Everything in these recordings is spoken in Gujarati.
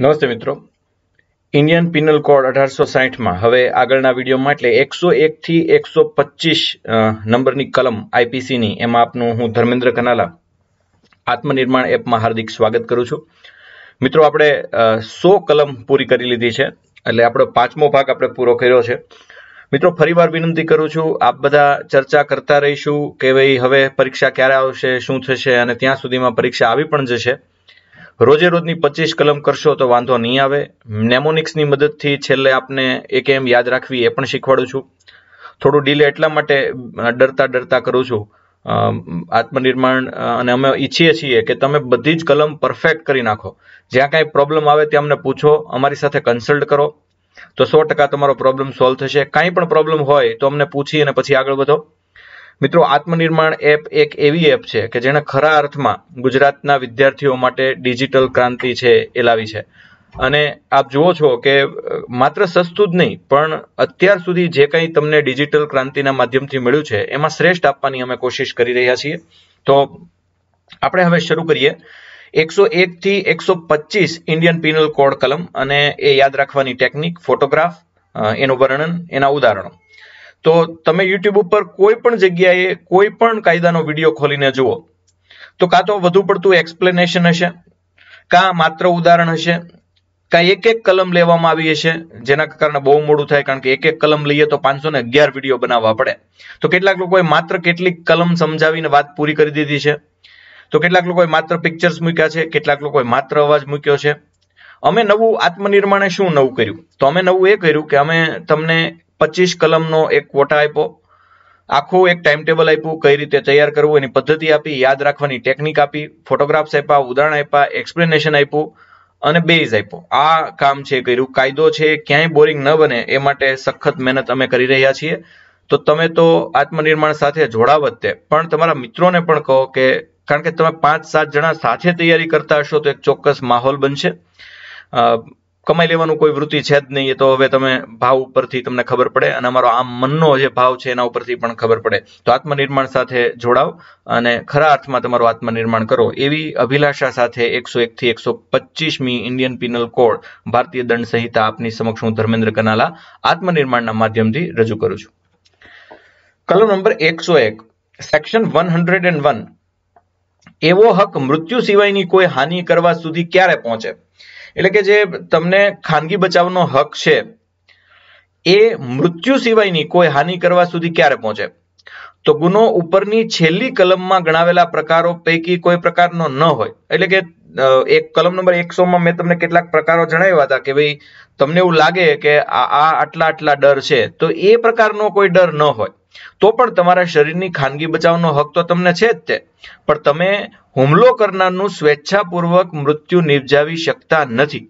નમસ્તે મિત્રો ઇન્ડિયન પિનલ કોડ અઢારસો સાહીઠમાં હવે આગળના વિડીયો માટે એકસો એકથી એકસો પચીસ નંબરની કલમ આઈપીસીની એમાં આપનું હું ધર્મેન્દ્ર કનાલા આત્મનિર્માણ એપમાં હાર્દિક સ્વાગત કરું છું મિત્રો આપણે સો કલમ પૂરી કરી લીધી છે એટલે આપણો પાંચમો ભાગ આપણે પૂરો કર્યો છે મિત્રો ફરીવાર વિનંતી કરું છું આપ બધા ચર્ચા કરતા રહીશું કે ભાઈ હવે પરીક્ષા ક્યારે આવશે શું થશે અને ત્યાં સુધીમાં પરીક્ષા આવી પણ જશે રોજે રોજની પચીસ કલમ કરશો તો વાંધો નહીં આવે નેમોનિક્સની મદદથી છેલ્લે આપને એક એમ યાદ રાખવી એ પણ શીખવાડું છું થોડું ડીલે એટલા માટે ડરતા ડરતા કરું છું આત્મનિર્માણ અને અમે ઈચ્છીએ છીએ કે તમે બધી જ કલમ પરફેક્ટ કરી નાખો જ્યાં કાંઈ પ્રોબ્લેમ આવે ત્યાં અમને પૂછો અમારી સાથે કન્સલ્ટ કરો તો સો ટકા તમારો પ્રોબ્લેમ સોલ્વ થશે કાંઈ પણ પ્રોબ્લેમ હોય તો અમને પૂછી અને પછી આગળ વધો મિત્રો આત્મનિર્માણ એપ એક એવી એપ છે કે જેણે ખરા અર્થમાં ગુજરાતના વિદ્યાર્થીઓ માટે ડિજિટલ ક્રાંતિ છે એ લાવી છે અને આપ જુઓ છો કે માત્ર સસ્તું જ નહીં પણ અત્યાર સુધી જે કંઈ તમને ડિજિટલ ક્રાંતિના માધ્યમથી મળ્યું છે એમાં શ્રેષ્ઠ આપવાની અમે કોશિશ કરી રહ્યા છીએ તો આપણે હવે શરૂ કરીએ એકસો એક થી એકસો પચીસ ઇન્ડિયન પિનલ કોડ કલમ અને એ યાદ રાખવાની ટેકનિક ફોટોગ્રાફ એનું વર્ણન એના ઉદાહરણો તો તમે યુટ્યુબ ઉપર કોઈ પણ જગ્યાએ કોઈ પણ કાયદાનો વિડીયો ખોલીને જુઓ તો કાં તો વધુ પડતું એક્સપ્લેનેશન હશે કાં માત્ર ઉદાહરણ હશે કાં એક એક કલમ લેવામાં આવી હશે જેના કારણે બહુ મોડું થાય કારણ કે એક એક કલમ લઈએ તો પાંચસો ને અગિયાર વિડીયો બનાવવા પડે તો કેટલાક લોકોએ માત્ર કેટલીક કલમ સમજાવીને વાત પૂરી કરી દીધી છે તો કેટલાક લોકોએ માત્ર પિક્ચર્સ મૂક્યા છે કેટલાક લોકોએ માત્ર અવાજ મૂક્યો છે અમે નવું આત્મનિર્માણે શું નવું કર્યું તો અમે નવું એ કર્યું કે અમે તમને પચીસ કલમનો એક કોટા આપ્યો આખું એક ટાઈમ ટેબલ આપ્યું કઈ રીતે તૈયાર કરવું એની પદ્ધતિ આપી યાદ રાખવાની ટેકનિક આપી ફોટોગ્રાફ્સ આપ્યા ઉદાહરણ આપ્યા એક્સપ્લેનેશન આપ્યું અને બેઝ આપ્યો આ કામ છે કર્યું કાયદો છે ક્યાંય બોરિંગ ન બને એ માટે સખત મહેનત અમે કરી રહ્યા છીએ તો તમે તો આત્મનિર્માણ સાથે જોડાવ તે પણ તમારા મિત્રોને પણ કહો કે કારણ કે તમે પાંચ સાત જણા સાથે તૈયારી કરતા હશો તો એક ચોક્કસ માહોલ બનશે કમાઈ લેવાનું કોઈ વૃત્તિ છે જ નહીં એ તો હવે તમે ભાવ ઉપરથી તમને ખબર પડે અને અમારો આ મનનો જે ભાવ છે એના ઉપરથી પણ ખબર પડે તો આત્મનિર્માણ સાથે જોડાવ અને ખરા અર્થમાં તમારું આત્મનિર્માણ કરો એવી અભિલાષા સાથે એકસો એકથી એકસો પચીસમી ઇન્ડિયન પિનલ કોડ ભારતીય દંડ સંહિતા આપની સમક્ષ હું ધર્મેન્દ્ર કનાલા આત્મનિર્માણના માધ્યમથી રજૂ કરું છું કલમ નંબર એકસો એક section one hundred and one એવો હક મૃત્યુ સિવાયની કોઈ હાનિ કરવા સુધી ક્યારે પહોંચે એટલે કે જે તમને ખાનગી બચાવનો હક છે એ મૃત્યુ સિવાયની કોઈ હાનિ કરવા સુધી ક્યારે પહોંચે તો ગુનો ઉપરની છેલ્લી કલમમાં ગણાવેલા પ્રકારો પૈકી કોઈ પ્રકારનો ન હોય એટલે કે એક કલમ નંબર એકસોમાં મેં તમને કેટલાક પ્રકારો જણાવ્યા હતા કે ભાઈ તમને એવું લાગે કે આ આટલા આટલા ડર છે તો એ પ્રકારનો કોઈ ડર ન હોય તો પણ તમારા શરીરની ખાનગી બચાવનો હક તો તમને છે જ તે પણ તમે હુમલો કરનારનું સ્વેચ્છાપૂર્વક મૃત્યુ નિપજાવી શકતા નથી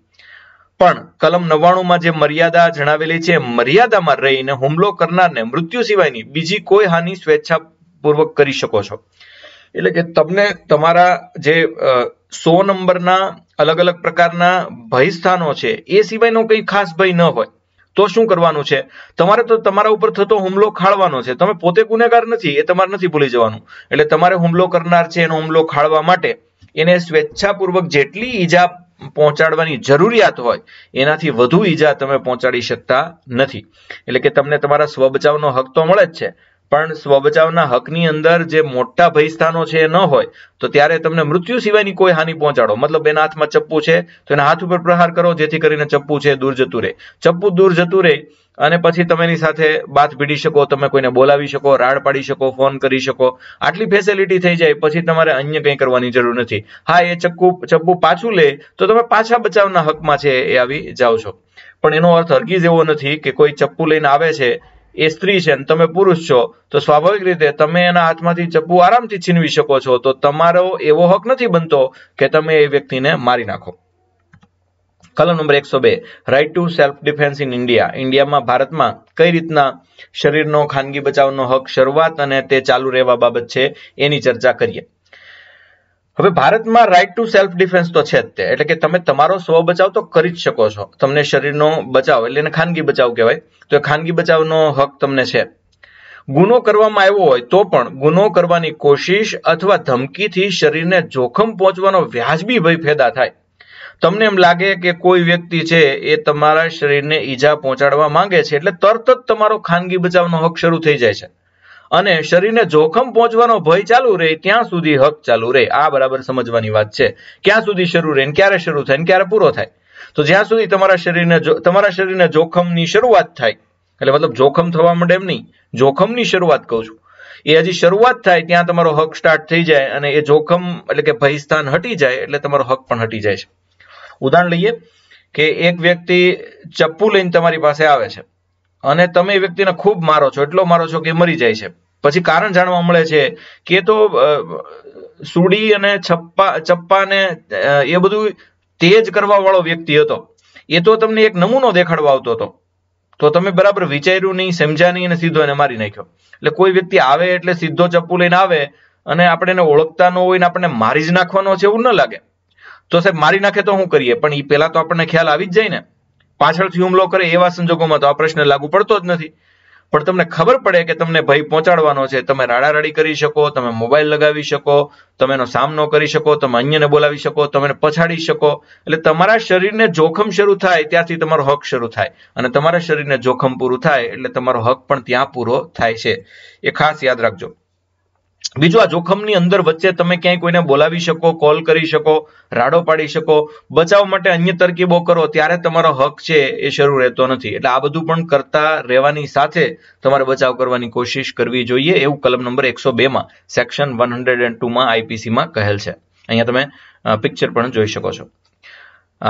પણ કલમ નવ્વાણુંમાં જે મર્યાદા જણાવેલી છે મર્યાદામાં રહીને હુમલો કરનારને મૃત્યુ સિવાયની બીજી કોઈ હાનિ સ્વેચ્છાપૂર્વક કરી શકો છો એટલે કે તમને તમારા જે સો નંબરના અલગ અલગ પ્રકારના ભય સ્થાનો છે એ સિવાયનો કંઈ ખાસ ભય ન હોય તો શું કરવાનું છે તમારે તો તમારા ઉપર થતો હુમલો ખાળવાનો છે તમે પોતે ગુનેગાર નથી એ તમારે નથી ભૂલી જવાનું એટલે તમારે હુમલો કરનાર છે એનો હુમલો ખાળવા માટે એને સ્વેચ્છાપૂર્વક જેટલી ઈજા પહોંચાડવાની જરૂરિયાત હોય એનાથી વધુ ઈજા તમે પહોંચાડી શકતા નથી એટલે કે તમને તમારા સ્વ બચાવનો હક તો મળે જ છે પણ સ્વબચાવના હકની અંદર જે મોટા ભયસ્થાનો છે એ ન હોય તો ત્યારે તમને મૃત્યુ સિવાયની કોઈ હાનિ પહોંચાડો મતલબ એના હાથમાં ચપ્પુ છે તો એના હાથ ઉપર પ્રહાર કરો જેથી કરીને ચપ્પુ છે દૂર જતું રહે ચપ્પુ દૂર જતું રહે અને પછી તમે એની સાથે બાથ ભીડી શકો તમે કોઈને બોલાવી શકો રાડ પાડી શકો ફોન કરી શકો આટલી ફેસિલિટી થઈ જાય પછી તમારે અન્ય કંઈ કરવાની જરૂર નથી હા એ ચક્કુ ચપ્પુ પાછું લે તો તમે પાછા બચાવના હકમાં છે એ આવી જાઓ છો પણ એનો અર્થ હરગીજ એવો નથી કે કોઈ ચપ્પુ લઈને આવે છે એ સ્ત્રી છે અને તમે પુરુષ છો તો સ્વાભાવિક રીતે તમે એના હાથમાંથી ચપ્પુ આરામથી છીનવી શકો છો તો તમારો એવો હક નથી બનતો કે તમે એ વ્યક્તિને મારી નાખો કલમ નંબર એકસો બે right to self defence in India ઇન્ડિયામાં ભારતમાં કઈ રીતના શરીરનો ખાનગી બચાવનો હક શરૂઆત અને તે ચાલુ રહેવા બાબત છે એની ચર્ચા કરીએ હવે ભારતમાં રાઇટ ટુ સેલ્ફ ડિફેન્સ તો છે જ તે એટલે કે તમે તમારો સ્વ બચાવ તો કરી જ શકો છો તમને શરીરનો બચાવ એટલે એને ખાનગી બચાવ કહેવાય તો ખાનગી બચાવનો હક તમને છે ગુનો કરવામાં આવ્યો હોય તો પણ ગુનો કરવાની કોશિશ અથવા ધમકીથી શરીરને જોખમ પહોંચવાનો વ્યાજબી ભય ફેદા થાય તમને એમ લાગે કે કોઈ વ્યક્તિ છે એ તમારા શરીરને ઈજા પહોંચાડવા માંગે છે એટલે તરત જ તમારો ખાનગી બચાવનો હક શરૂ થઈ જાય છે અને શરીરને જોખમ પહોંચવાનો ભય ચાલુ રહે ત્યાં સુધી હક ચાલુ રહે આ બરાબર સમજવાની વાત છે ક્યાં સુધી શરૂ રહે ક્યારે શરૂ થાય ક્યારે પૂરો થાય તો જ્યાં સુધી તમારા શરીરને તમારા શરીરને જોખમની શરૂઆત થાય એટલે મતલબ જોખમ થવા માટે એમ નહીં જોખમની શરૂઆત કહું છું એ હજી શરૂઆત થાય ત્યાં તમારો હક સ્ટાર્ટ થઈ જાય અને એ જોખમ એટલે કે ભય સ્થાન હટી જાય એટલે તમારો હક પણ હટી જાય છે ઉદાહરણ લઈએ કે એક વ્યક્તિ ચપ્પુ લઈને તમારી પાસે આવે છે અને તમે એ વ્યક્તિને ખૂબ મારો છો એટલો મારો છો કે મરી જાય છે પછી કારણ જાણવા મળે છે કે તો સુડી અને છપ્પા ચપ્પા ને એ બધું તેજ કરવા વાળો વ્યક્તિ હતો એ તો તમને એક નમૂનો દેખાડવા આવતો હતો તો તમે બરાબર વિચાર્યું નહીં સમજ્યા નહીં અને સીધો એને મારી નાખ્યો એટલે કોઈ વ્યક્તિ આવે એટલે સીધો ચપ્પુ લઈને આવે અને આપણે એને ઓળખતા ન હોય ને આપણને મારી જ નાખવાનો છે એવું ન લાગે તો સાહેબ મારી નાખે તો શું કરીએ પણ એ પહેલા તો આપણને ખ્યાલ આવી જ જાય ને પાછળથી હુમલો કરે એવા સંજોગોમાં તો આ પ્રશ્ન લાગુ પડતો જ નથી પણ તમને ખબર પડે કે તમને ભય પહોંચાડવાનો છે તમે રાડારાડી કરી શકો તમે મોબાઈલ લગાવી શકો તમે એનો સામનો કરી શકો તમે અન્યને બોલાવી શકો તમે પછાડી શકો એટલે તમારા શરીરને જોખમ શરૂ થાય ત્યાંથી તમારો હક શરૂ થાય અને તમારા શરીરને જોખમ પૂરું થાય એટલે તમારો હક પણ ત્યાં પૂરો થાય છે એ ખાસ યાદ રાખજો બીજું આ જોખમની અંદર વચ્ચે તમે ક્યાંય કોઈને બોલાવી શકો કોલ કરી શકો રાડો પાડી શકો બચાવ માટે અન્ય તરકીબો કરો ત્યારે તમારો હક છે એ શરૂ રહેતો નથી એટલે આ બધું પણ કરતા રહેવાની સાથે તમારે બચાવ કરવાની કોશિશ કરવી જોઈએ એવું કલમ નંબર એકસો બેમાં સેક્શન વન હંડ્રેડ એન્ડ ટુમાં આઈપીસીમાં કહેલ છે અહીંયા તમે પિક્ચર પણ જોઈ શકો છો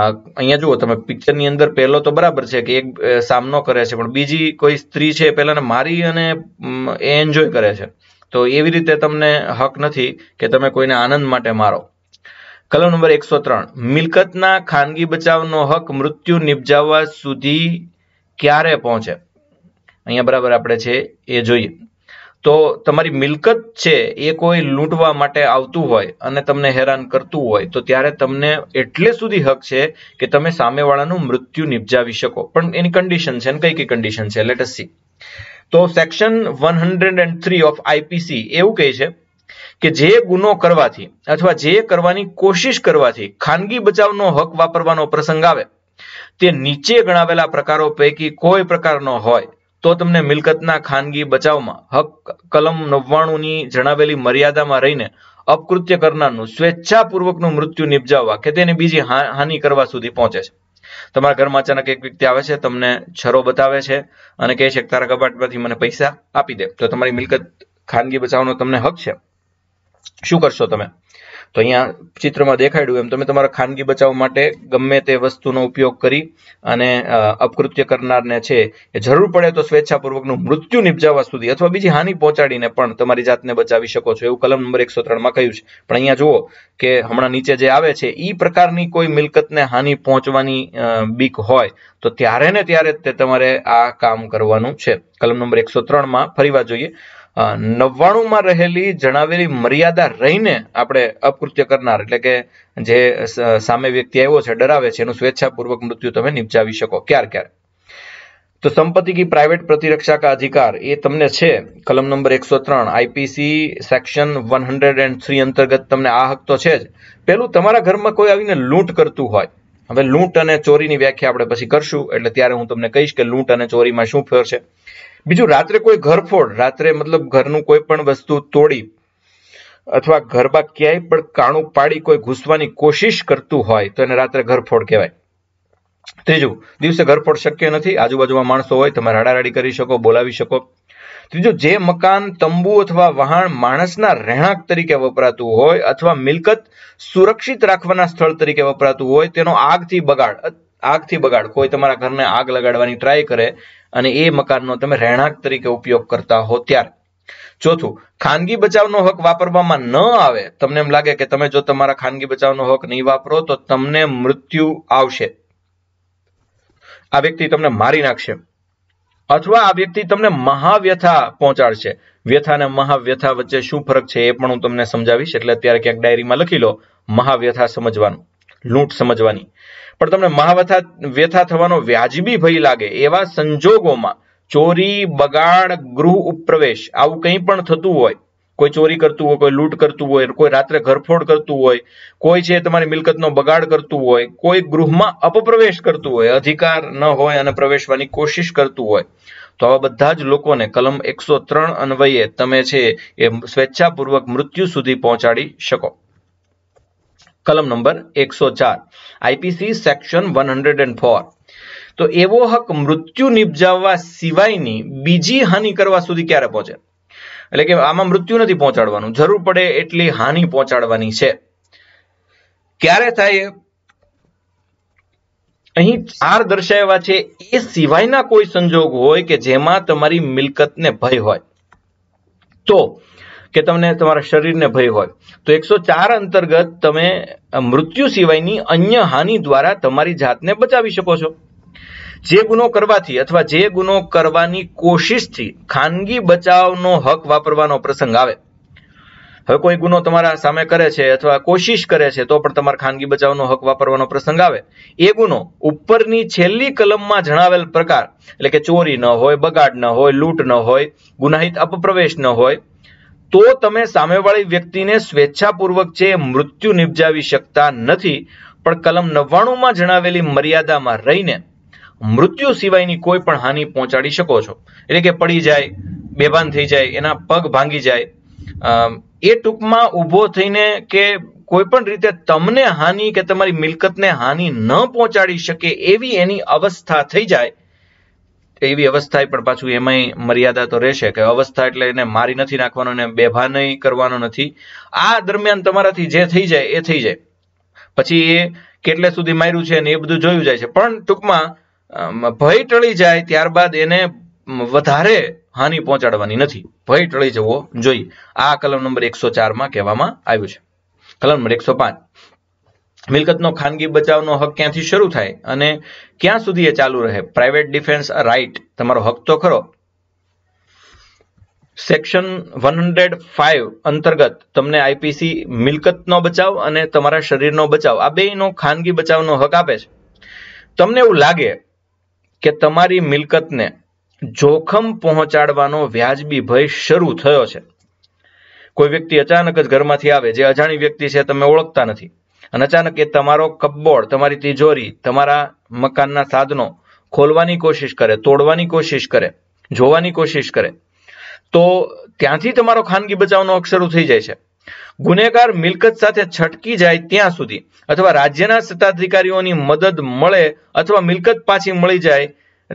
અહીંયા જુઓ તમે પિક્ચરની અંદર પહેલો તો બરાબર છે કે એક સામનો કરે છે પણ બીજી કોઈ સ્ત્રી છે પહેલાને મારી અને એ એન્જોય કરે છે તો એવી રીતે તમને હક નથી કે તમે કોઈને આનંદ માટે મારો કલમ નંબર એકસો ત્રણ મિલકતના ખાનગી બચાવનો હક મૃત્યુ નિપજાવવા સુધી ક્યારે પહોંચે અહીંયા બરાબર આપણે છે એ જોઈએ તો તમારી મિલકત છે એ કોઈ લૂંટવા માટે આવતું હોય અને તમને હેરાન કરતું હોય તો ત્યારે તમને એટલે સુધી હક છે કે તમે સામેવાળાનું મૃત્યુ નિપજાવી શકો પણ એની કન્ડિશન છે કઈ કઈ કન્ડિશન છે લેટસ સી તો section one hundred and three of IPC એવું કહે છે કે જે ગુનો કરવાથી અથવા જે કરવાની કોશિશ કરવાથી ખાનગી બચાવનો હક વાપરવાનો પ્રસંગ આવે તે નીચે ગણાવેલા પ્રકારો પૈકી કોઈ પ્રકારનો હોય તો તમને મિલકતના ખાનગી બચાવમાં હક કલમ નવ્વાણુંની જણાવેલી મર્યાદામાં રહીને અપકૃત્ય કરનારનું સ્વેચ્છાપૂર્વકનું મૃત્યુ નિપજાવવા કે તેને બીજી હાનિ કરવા સુધી પહોંચે છે તમારા ઘરમાં અચાનક એક વ્યક્તિ આવે છે તમને છરો બતાવે છે અને કહે છે કે તારા કબાટમાંથી મને પૈસા આપી દે તો તમારી મિલકત ખાનગી બચાવવાનો તમને હક છે શું કરશો તમે તો અહીંયા ચિત્રમાં દેખાડ્યું એમ તમે તમારા ખાનગી બચાવ માટે ગમે તે વસ્તુનો ઉપયોગ કરી અને અપકૃત્ય કરનારને છે એ જરૂર પડે તો સ્વેચ્છાપૂર્વકનું મૃત્યુ નિપજાવવા સુધી અથવા બીજી હાનિ પહોંચાડીને પણ તમારી જાતને બચાવી શકો છો એવું કલમ નંબર એકસો ત્રણમાં કહ્યું છે પણ અહીંયા જુઓ કે હમણાં નીચે જે આવે છે એ પ્રકારની કોઈ મિલકતને હાનિ પહોંચવાની બીક હોય તો ત્યારે ને ત્યારે તે તમારે આ કામ કરવાનું છે કલમ નંબર એકસો ત્રણમાં ફરી વાત જોઈએ નવ્વાણુંમાં રહેલી જણાવેલી મર્યાદા રહીને આપણે અપકૃત્ય કરનાર એટલે કે જે સામે વ્યક્તિ આવ્યો છે ડરાવે છે એનું સ્વેચ્છાપૂર્વક મૃત્યુ તમે નિપજાવી શકો ક્યારે ક્યારે તો સંપત્તિ કી પ્રાઇવેટ પ્રતિરક્ષા કા અધિકાર એ તમને છે કલમ નંબર એકસો ત્રણ IPC section one hundred and three અંતર્ગત તમને આ હક તો છે જ પેલું તમારા ઘરમાં કોઈ આવીને લૂંટ કરતું હોય હવે લૂંટ અને ચોરીની વ્યાખ્યા આપણે પછી કરશું એટલે ત્યારે હું તમને કહીશ કે લૂંટ અને ચોરીમાં શું ફેર છે બીજું રાત્રે કોઈ ઘરફોડ રાત્રે મતલબ ઘરનું કોઈ પણ વસ્તુ તોડી અથવા ઘરમાં ક્યાંય પણ કાણું પાડી કોઈ ઘૂસવાની કોશિશ કરતું હોય તો એને રાત્રે ઘરફોડ કહેવાય ત્રીજું દિવસે ઘરફોડ શક્ય નથી આજુબાજુમાં માણસો હોય તમે રાડારાડી કરી શકો બોલાવી શકો ત્રીજું જે મકાન તંબુ અથવા વહાણ માણસના રહેણાંક તરીકે વપરાતું હોય અથવા મિલકત સુરક્ષિત રાખવાના સ્થળ તરીકે વપરાતું હોય તેનો આગથી બગાડ આગથી બગાડ કોઈ તમારા ઘરને આગ લગાડવાની ટ્રાય કરે અને એ મકાનનો તમે રહેણાંક તરીકે ઉપયોગ કરતા હો ત્યારે ચોથું ખાનગી બચાવનો હક વાપરવામાં ન આવે તમને એમ લાગે કે તમે જો તમારા ખાનગી બચાવનો હક નહીં વાપરો તો તમને મૃત્યુ આવશે આ વ્યક્તિ તમને મારી નાખશે અથવા આ વ્યક્તિ તમને મહાવ્યથા પહોંચાડશે વ્યથા અને મહાવ્યથા વચ્ચે શું ફરક છે એ પણ હું તમને સમજાવીશ એટલે અત્યારે ક્યાંક ડાયરીમાં લખી લો મહાવ્યથા સમજવાનું લૂંટ સમજવાની પણ તમને મહાવથા વ્યથા થવાનો વ્યાજબી ભય લાગે એવા સંજોગોમાં ચોરી બગાડ ગૃહ ઉપપ્રવેશ આવું કંઈ પણ થતું હોય કોઈ ચોરી કરતું હોય કોઈ લૂંટ કરતું હોય કોઈ રાત્રે ઘરફોડ કરતું હોય કોઈ છે તમારી મિલકતનો બગાડ કરતું હોય કોઈ ગૃહમાં અપપ્રવેશ કરતું હોય અધિકાર ન હોય અને પ્રવેશવાની કોશિશ કરતું હોય તો આવા બધા જ લોકોને કલમ એકસો ત્રણ અન્વયે તમે છે એ સ્વેચ્છાપૂર્વક મૃત્યુ સુધી પહોંચાડી શકો કલમ નંબર એકસો ચાર આઈપીસી સેક્શન વન તો એવો હક મૃત્યુ નિપજાવવા સિવાયની બીજી હાનિ કરવા સુધી ક્યારે પહોંચે એટલે કે આમાં મૃત્યુ નથી પહોંચાડવાનું જરૂર પડે એટલી હાનિ પહોંચાડવાની છે ક્યારે થાય અહીં ચાર દર્શાવ્યા છે એ સિવાયના કોઈ સંજોગ હોય કે જેમાં તમારી મિલકતને ભય હોય તો કે તમને તમારા શરીરને ભય હોય તો એકસો ચાર અંતર્ગત તમે મૃત્યુ સિવાયની અન્ય હાનિ દ્વારા તમારી જાતને બચાવી શકો છો જે ગુનો કરવાથી અથવા જે ગુનો કરવાની કોશિશથી ખાનગી બચાવનો હક વાપરવાનો પ્રસંગ આવે હવે કોઈ ગુનો તમારા સામે કરે છે અથવા કોશિશ કરે છે તો પણ તમારા ખાનગી બચાવનો હક વાપરવાનો પ્રસંગ આવે એ ગુનો ઉપરની છેલ્લી કલમમાં જણાવેલ પ્રકાર એટલે કે ચોરી ન હોય બગાડ ન હોય લૂંટ ન હોય ગુનાહિત અપપ્રવેશ ન હોય તો તમે સામેવાળી વ્યક્તિને સ્વેચ્છાપૂર્વક છે મૃત્યુ નિપજાવી શકતા નથી પણ કલમ નવ્વાણુંમાં જણાવેલી મર્યાદામાં રહીને મૃત્યુ સિવાયની કોઈ પણ હાનિ પહોંચાડી શકો છો એટલે કે પડી જાય બેભાન થઈ જાય એના પગ ભાંગી જાય એ ટૂંકમાં ઊભો થઈને કે કોઈ પણ રીતે તમને હાનિ કે તમારી મિલકતને હાનિ ન પહોંચાડી શકે એવી એની અવસ્થા થઈ જાય એવી અવસ્થાએ પણ પાછું એમાંય મર્યાદા તો રહેશે કે અવસ્થા એટલે એને મારી નથી નાખવાનો બેભા નહીં કરવાનો નથી આ દરમિયાન તમારાથી જે થઈ જાય એ થઈ જાય પછી એ કેટલે સુધી માર્યું છે ને એ બધું જોયું જાય છે પણ ટૂંકમાં ભય ટળી જાય ત્યારબાદ એને વધારે હાનિ પહોંચાડવાની નથી ભય ટળી જવો જોઈએ આ કલમ નંબર એકસો ચારમાં કહેવામાં આવ્યું છે કલમ નંબર એકસો પાંચ મિલકતનો ખાનગી બચાવનો હક ક્યાંથી શરૂ થાય અને ક્યાં સુધી એ ચાલુ રહે પ્રાઇવેટ ડિફેન્સ રાઇટ તમારો હક તો ખરો સેક્શન વન હંડ્રેડ ફાઇવ અંતર્ગત તમને આઈપીસી મિલકતનો બચાવ અને તમારા શરીરનો બચાવ આ બેનો ખાનગી બચાવનો હક આપે છે તમને એવું લાગે કે તમારી મિલકતને જોખમ પહોંચાડવાનો વ્યાજબી ભય શરૂ થયો છે કોઈ વ્યક્તિ અચાનક જ ઘરમાંથી આવે જે અજાણી વ્યક્તિ છે તમે ઓળખતા નથી અને અચાનક એ તમારો કપબોર્ડ તમારી તિજોરી તમારા મકાનના સાધનો ખોલવાની કોશિશ કરે તોડવાની કોશિશ કરે જોવાની કોશિશ કરે તો ત્યાંથી તમારો ખાનગી બચાવનો હક થઈ જાય છે ગુનેગાર મિલકત સાથે છટકી જાય ત્યાં સુધી અથવા રાજ્યના સત્તાધિકારીઓની મદદ મળે અથવા મિલકત પાછી મળી જાય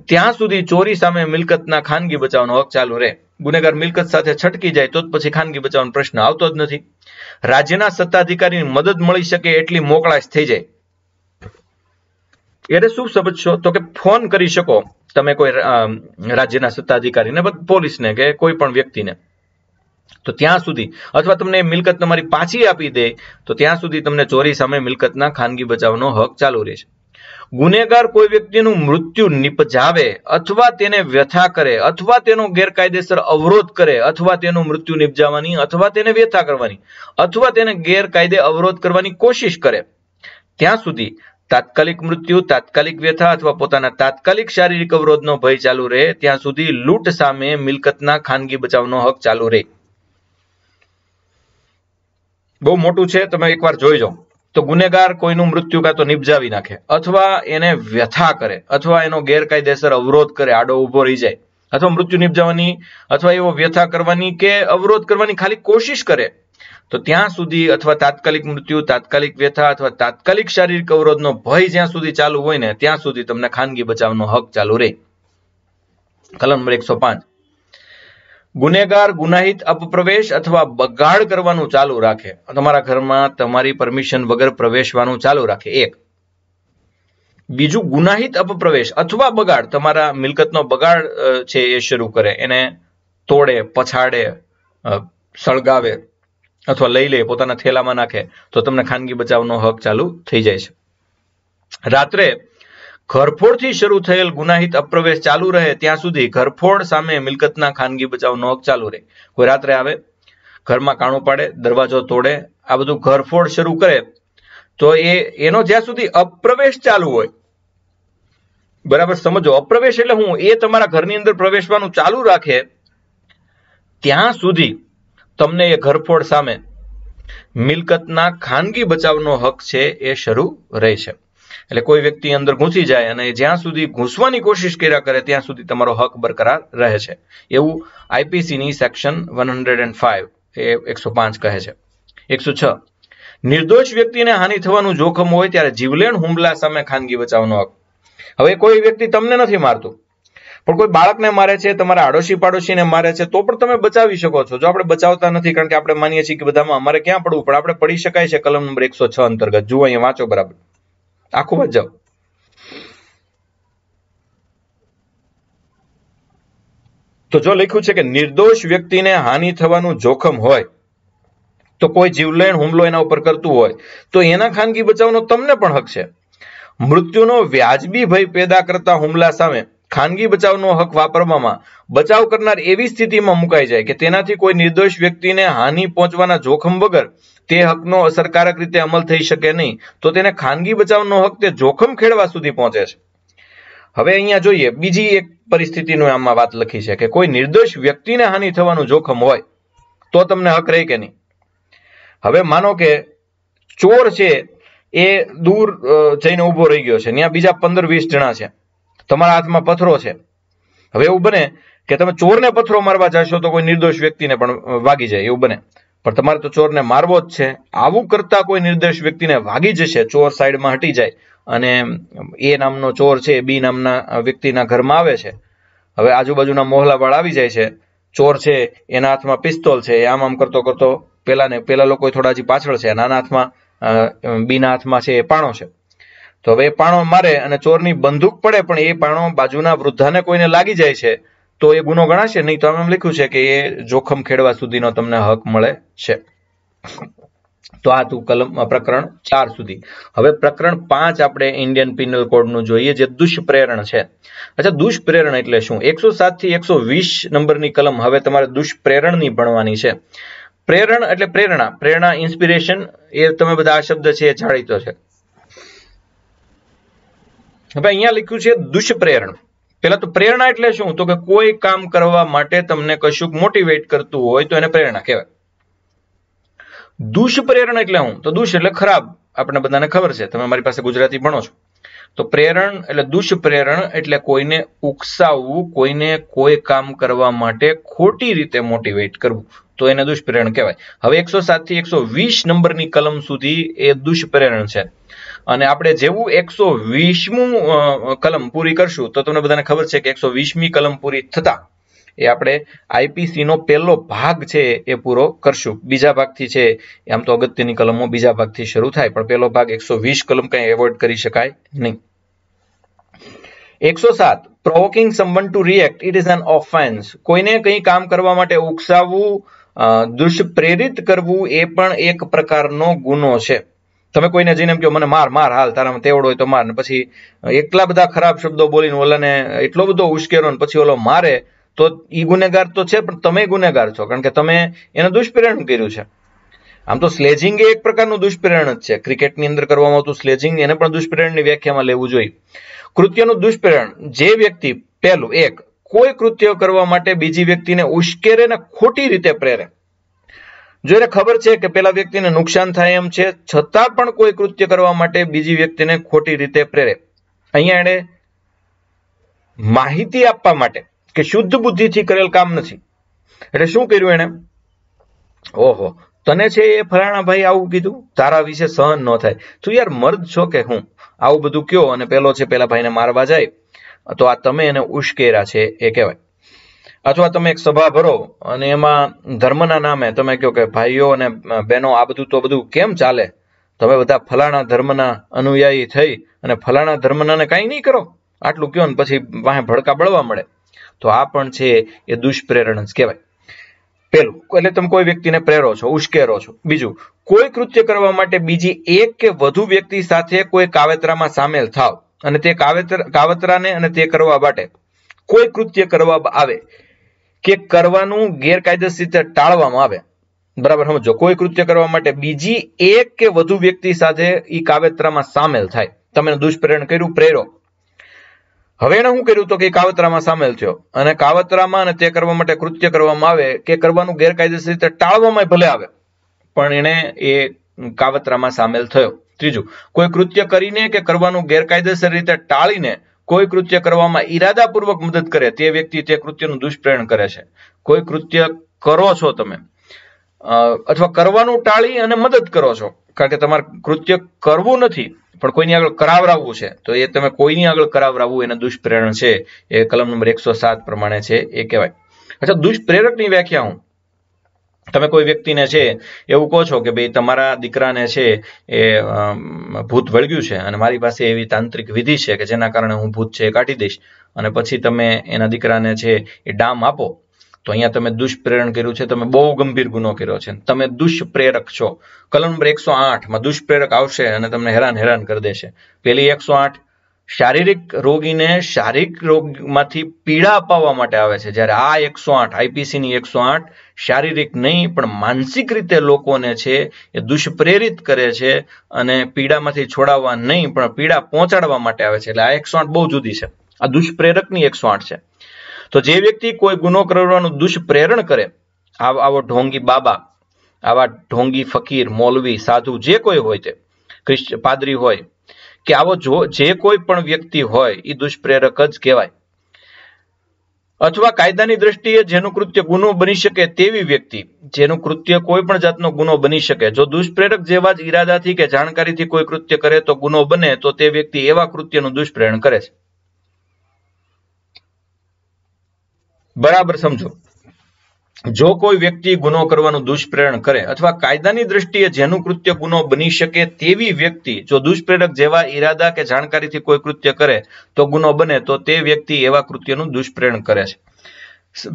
ત્યાં સુધી ચોરી સામે મિલકતના ખાનગી બચાવનો હક ચાલુ રહે ગુનેગાર મિલકત સાથે છટકી જાય તો પછી ખાનગી બચાવવાનો પ્રશ્ન આવતો જ નથી રાજ્યના સત્તાધિકારીની મદદ મળી શકે એટલી મોકળાશ થઈ જાય એટલે શું સમજશો તો કે ફોન કરી શકો તમે કોઈ રાજ્યના સત્તાધિકારીને પોલીસને કે કોઈ પણ વ્યક્તિને તો ત્યાં સુધી અથવા તમને મિલકત તમારી પાછી આપી દે તો ત્યાં સુધી તમને ચોરી સામે મિલકતના ખાનગી બચાવનો હક ચાલુ રહેશે ગુનેગાર કોઈ વ્યક્તિનું મૃત્યુ નિપજાવે અથવા તેને વ્યથા કરે અથવા તેનો ગેરકાયદેસર અવરોધ કરે અથવા તેનું મૃત્યુ નિપજાવવાની અથવા તેને વ્યથા કરવાની અથવા તેને ગેરકાયદે અવરોધ કરવાની કોશિશ કરે ત્યાં સુધી તાત્કાલિક મૃત્યુ તાત્કાલિક વ્યથા અથવા પોતાના તાત્કાલિક શારીરિક અવરોધનો ભય ચાલુ રહે ત્યાં સુધી લૂંટ સામે મિલકતના ખાનગી બચાવનો હક ચાલુ રહે બહુ મોટું છે તમે એકવાર જોઈ જાઓ તો ગુનેગાર કોઈનું મૃત્યુ કાં તો નિપજાવી નાખે અથવા એને વ્યથા કરે અથવા એનો ગેરકાયદેસર અવરોધ કરે આડો ઊભો રહી જાય અથવા મૃત્યુ નિપજાવવાની અથવા એવો વ્યથા કરવાની કે અવરોધ કરવાની ખાલી કોશિશ કરે તો ત્યાં સુધી અથવા તાત્કાલિક મૃત્યુ તાત્કાલિક વ્યથા અથવા તાત્કાલિક શારીરિક અવરોધનો ભય જ્યાં સુધી ચાલુ હોય ને ત્યાં સુધી તમને ખાનગી બચાવનો હક ચાલુ રહે કલમ નંબર એકસો પાંચ ગુનેગાર ગુનાહિત અપપ્રવેશ અથવા બગાડ કરવાનું ચાલુ રાખે તમારા ઘરમાં તમારી પરમિશન વગર પ્રવેશવાનું ચાલુ રાખે એક બીજું ગુનાહિત અપપ્રવેશ અથવા બગાડ તમારા મિલકતનો બગાડ છે એ શરૂ કરે એને તોડે પછાડે સળગાવે અથવા લઈ લે પોતાના થેલામાં નાખે તો તમને ખાનગી બચાવનો હક ચાલુ થઈ જાય છે રાત્રે ઘરફોડથી શરૂ થયેલ ગુનાહિત અપ્રવેશ ચાલુ રહે ત્યાં સુધી ઘરફોડ સામે મિલકતના ખાનગી બચાવનો હક ચાલુ રહે કોઈ રાત્રે આવે ઘરમાં કાણું પાડે દરવાજો તોડે આ બધું ઘરફોડ શરૂ કરે તો એ એનો જ્યાં સુધી અપ્રવેશ ચાલુ હોય બરાબર સમજો અપ્રવેશ એટલે હું એ તમારા ઘરની અંદર પ્રવેશવાનું ચાલુ રાખે ત્યાં સુધી તમને એ ઘરફોડ સામે મિલકતના ખાનગી બચાવનો હક છે એ શરૂ રહેશે એટલે કોઈ વ્યક્તિ અંદર ઘૂસી જાય અને જ્યાં સુધી ઘૂસવાની કોશિશ કર્યા કરે ત્યાં સુધી તમારો હક બરકરાર રહે છે એવું આઈપીસીની section one hundred and five એ એકસો પાંચ કહે છે એકસો છ નિર્દોષ વ્યક્તિને હાનિ થવાનું જોખમ હોય ત્યારે જીવલેણ હુમલા સામે ખાનગી બચાવનો હક હવે કોઈ વ્યક્તિ તમને નથી મારતું પણ કોઈ બાળકને મારે છે તમારા આડોશી પાડોશીને મારે છે તો પણ તમે બચાવી શકો છો જો આપણે બચાવતા નથી કારણ કે આપણે માનીએ છીએ કે બધામાં અમારે ક્યાં પડવું પણ આપણે પડી શકાય છે કલમ નંબર એકસો છ અંતર્ગત જુઓ અહીંયા વાંચો બરાબર આખું વાંચ તો જો લખ્યું છે કે નિર્દોષ વ્યક્તિને હાનિ થવાનું જોખમ હોય તો કોઈ જીવલેણ હુમલો એના ઉપર કરતું હોય તો એના ખાનગી બચાવનો તમને પણ હક છે મૃત્યુનો વ્યાજબી ભય પેદા કરતા હુમલા સામે ખાનગી બચાવનો હક વાપરવામાં બચાવ કરનાર એવી સ્થિતિમાં મુકાઈ જાય કે તેનાથી કોઈ નિર્દોષ વ્યક્તિને હાનિ પહોંચવાના જોખમ વગર તે હકનો અસરકારક રીતે અમલ થઈ શકે નહીં તો તેને ખાનગી બચાવનો હક તે જોખમ ખેડવા સુધી પહોંચે છે હવે અહીંયા જોઈએ બીજી એક પરિસ્થિતિનું આમાં વાત લખી છે કે કોઈ નિર્દોષ વ્યક્તિને હાનિ થવાનું જોખમ હોય તો તમને હક રહે કે નહીં હવે માનો કે ચોર છે એ દૂર જઈને ઊભો રહી ગયો છે ત્યાં બીજા પંદર વીસ જણા છે તમારા હાથમાં પથરો છે હવે એવું બને કે તમે ચોરને પથરો મારવા જશો તો કોઈ નિર્દોષ વ્યક્તિને પણ વાગી જાય એવું બને પણ તમારે તો ચોરને મારવો જ છે આવું કરતા કોઈ નિર્દોષ વ્યક્તિને ભાગી જશે ચોર સાઈડમાં હટી જાય અને એ નામનો ચોર છે બી નામના વ્યક્તિના ઘરમાં આવે છે હવે આજુબાજુના મોહલાવાળા આવી જાય છે ચોર છે એના હાથમાં પિસ્તોલ છે એ આમ આમ કરતો કરતો પેલા ને પેલા લોકો થોડા હજી પાછળ છે નાના હાથમાં બીના હાથમાં છે એ પાણો છે તો હવે એ પાણો મારે અને ચોરની બંદૂક પડે પણ એ પાણો બાજુના વૃદ્ધાને કોઈને લાગી જાય છે તો એ ગુનો ગણાશે નહીં તો એમ લખ્યું છે કે એ જોખમ ખેડવા સુધીનો તમને હક મળે છે તો આ હતું કલમ પ્રકરણ ચાર સુધી હવે પ્રકરણ પાંચ આપણે ઇન્ડિયન પિનલ કોડનું જોઈએ જે દુષ્પ્રેરણ છે અચ્છા દુષ્પ્રેરણ એટલે શું એકસો સાતથી એકસો વીસ નંબરની કલમ હવે તમારે દુષ્પ્રેરણની ભણવાની છે પ્રેરણ એટલે પ્રેરણા પ્રેરણા ઇન્સ્પિરેશન એ તમે બધા આ શબ્દ છે એ જાણીતો છે હવે અહીંયા લખ્યું છે દુષ્પ્રેરણ પહેલા તો પ્રેરણા એટલે શું તો કે કોઈ કામ કરવા માટે તમને કશુંક મોટિવેટ કરતું હોય તો એને પ્રેરણા કહેવાય દુષ્પ્રેરણા એટલે હું તો દુષ એટલે ખરાબ આપણે બધાને ખબર છે તમે મારી પાસે ગુજરાતી ભણો છો તો પ્રેરણ એટલે દુષ્પ્રેરણ એટલે કોઈને ઉકસાવવું કોઈને કોઈ કામ કરવા માટે ખોટી રીતે મોટિવેટ કરવું તો એને દુષ્પ્રેરણ કહેવાય હવે એકસો સાત થી એકસો વીસ નંબરની કલમ સુધી એ દુષ્પ્રેરણ છે અને આપણે જેવું એકસો વીસમું કલમ પૂરી કરશું તો તમને બધાને ખબર છે કે એકસો વીસમી કલમ પૂરી થતા એ આપણે આઈપીસીનો પહેલો ભાગ છે એ પૂરો કરશું બીજા ભાગથી છે આમ તો અગત્યની કલમો બીજા ભાગથી શરૂ થાય પણ પહેલો ભાગ એકસો વીસ કલમ કંઈ એવોર્ડ કરી શકાય નહીં એકસો સાત provoking someone to react it is an offence કોઈને કંઈ કામ કરવા માટે ઉકસાવવું દુષ્પ્રેરિત કરવું એ પણ એક પ્રકારનો ગુનો છે તમે કોઈને જઈને એમ કહો મને માર માર હાલ તારામાં તેવડો હોય તો માર ને પછી એટલા બધા ખરાબ શબ્દો બોલીને ઓલાને એટલો બધો ઉશ્કેરો ને પછી ઓલો મારે તો એ ગુનેગાર તો છે પણ તમે ગુનેગાર છો કારણ કે તમે એને દુષ્પ્રેરણ કર્યું છે આમ તો સ્લેજિંગ એ એક પ્રકારનું દુષ્પ્રેરણ જ છે ક્રિકેટની અંદર કરવામાં આવતું સ્લેજિંગ એને પણ દુષ્પ્રેરણની વ્યાખ્યામાં લેવું જોઈએ કૃત્યનું દુષ્પ્રેરણ જે વ્યક્તિ પહેલું એક કોઈ કૃત્ય કરવા માટે બીજી વ્યક્તિને ઉશ્કેરે ને ખોટી રીતે પ્રેરે જો એને ખબર છે કે પેલા વ્યક્તિને નુકસાન થાય એમ છે છતાં પણ કોઈ કૃત્ય કરવા માટે બીજી વ્યક્તિને ખોટી રીતે પ્રેરે અહીંયા એણે માહિતી આપવા માટે કે શુદ્ધ બુદ્ધિથી કરેલ કામ નથી એટલે શું કર્યું એણે ઓહો તને છે એ ફલાણા ભાઈ આવું કીધું તારા વિશે સહન ન થાય તું યાર મર્દ છો કે હું આવું બધું કયો અને પેલો છે પેલા ભાઈને મારવા જાય તો આ તમે એને ઉશ્કેરા છે એ કહેવાય અથવા તમે એક સભા ભરો અને એમાં ધર્મના નામે તમે કહો કે ભાઈઓ અને બહેનો આ બધું તો બધું કેમ ચાલે તમે બધા ફલાણા ધર્મના અનુયાયી થઈ અને ફલાણા ધર્મનાને કાંઈ નહીં કરો આટલું કહો ને પછી વાહે ભડકા બળવા મળે તો આ પણ છે એ દુષ્પ્રેરણ જ કહેવાય પહેલું એટલે તમે કોઈ વ્યક્તિને પ્રેરો છો ઉશ્કેરો છો બીજું કોઈ કૃત્ય કરવા માટે બીજી એક કે વધુ વ્યક્તિ સાથે કોઈ કાવેતરામાં સામેલ થાવ અને તે કાવેતર કાવતરાને અને તે કરવા માટે કોઈ કૃત્ય કરવા આવે કે કરવાનું ગેરકાયદેસર રીતે ટાળવામાં આવે બરાબર સમજો કોઈ કૃત્ય કરવા માટે બીજી એક કે વધુ વ્યક્તિ સાથે એ કાવેતરામાં સામેલ થાય તમે દુષ્પ્રેરણ કર્યું પ્રેરો હવે એને શું કર્યું તો કે કાવતરામાં સામેલ થયો અને કાવતરામાં અને તે કરવા માટે કૃત્ય કરવામાં આવે કે કરવાનું ગેરકાયદેસર રીતે ટાળવામાં ભલે આવે પણ એણે એ કાવતરામાં સામેલ થયો ત્રીજું કોઈ કૃત્ય કરીને કે કરવાનું ગેરકાયદેસર રીતે ટાળીને કોઈ કૃત્ય કરવામાં ઈરાદાપૂર્વક મદદ કરે તે વ્યક્તિ તે કૃત્યનું દુષ્પ્રેરણ કરે છે કોઈ કૃત્ય કરો છો તમે અથવા કરવાનું ટાળી અને મદદ કરો છો કારણ કે તમારે કૃત્ય કરવું નથી પણ કોઈની આગળ કરાવરાવવું છે તો એ તમે કોઈની આગળ કરાવરાવવું એના દુષ્પ્રેરણ છે એ કલમ નંબર એકસો સાત પ્રમાણે છે એ કહેવાય અચ્છા દુષ્પ્રેરકની વ્યાખ્યા હું તમે કોઈ વ્યક્તિને છે એવું કહો છો કે ભાઈ તમારા દીકરાને છે એ ભૂત વળગ્યું છે અને મારી પાસે એવી તાંત્રિક વિધિ છે કે જેના કારણે હું ભૂત છે એ કાઢી દઈશ અને પછી તમે એના દીકરાને છે એ ડામ આપો તો અહીંયા તમે દુષ્પ્રેરણ કર્યું છે તમે બહુ ગંભીર ગુનો કર્યો છે તમે દુષ્પ્રેરક છો કલમ નંબર એકસો આઠમાં દુષ્પ્રેરક આવશે અને તમને હેરાન હેરાન કરી દેશે પેલી એકસો આઠ શારીરિક રોગીને શારીરિક રોગમાંથી પીડા અપાવવા માટે આવે છે જ્યારે આ એકસો આઠ આઈપીસીની એકસો આઠ શારીરિક નહીં પણ માનસિક રીતે લોકોને છે એ દુષ્પ્રેરિત કરે છે અને પીડામાંથી છોડાવવા નહીં પણ પીડા પહોંચાડવા માટે આવે છે એટલે આ એકસો આઠ બહુ જુદી છે આ દુષ્પ્રેરકની એકસો આઠ છે તો જે વ્યક્તિ કોઈ ગુનો કરવાનું દુષ્પ્રેરણ કરે આવો ઢોંગી બાબા આવા ઢોંગી ફકીર મોલવી સાધુ જે કોઈ હોય તે ખ્રિસ્ત પાદરી હોય કે આવો જો જે કોઈ પણ વ્યક્તિ હોય એ દુષ્પ્રેરક જ કહેવાય અથવા કાયદાની દ્રષ્ટિએ જેનું કૃત્ય ગુનો બની શકે તેવી વ્યક્તિ જેનું કૃત્ય કોઈ પણ જાતનો ગુનો બની શકે જો દુષ્પ્રેરક જેવા જ ઈરાદાથી કે જાણકારીથી કોઈ કૃત્ય કરે તો ગુનો બને તો તે વ્યક્તિ એવા કૃત્યનું દુષ્પ્રેરણ કરે છે બરાબર સમજો જો કોઈ વ્યક્તિ ગુનો કરવાનું દુષ્પ્રેરણ કરે અથવા કાયદાની દ્રષ્ટિએ જેનું કૃત્ય ગુનો બની શકે તેવી વ્યક્તિ જો દુષ્પ્રેરક જેવા ઈરાદા કે જાણકારીથી કોઈ કૃત્ય કરે તો ગુનો બને તો તે વ્યક્તિ એવા કૃત્યનું દુષ્પ્રેરણ કરે છે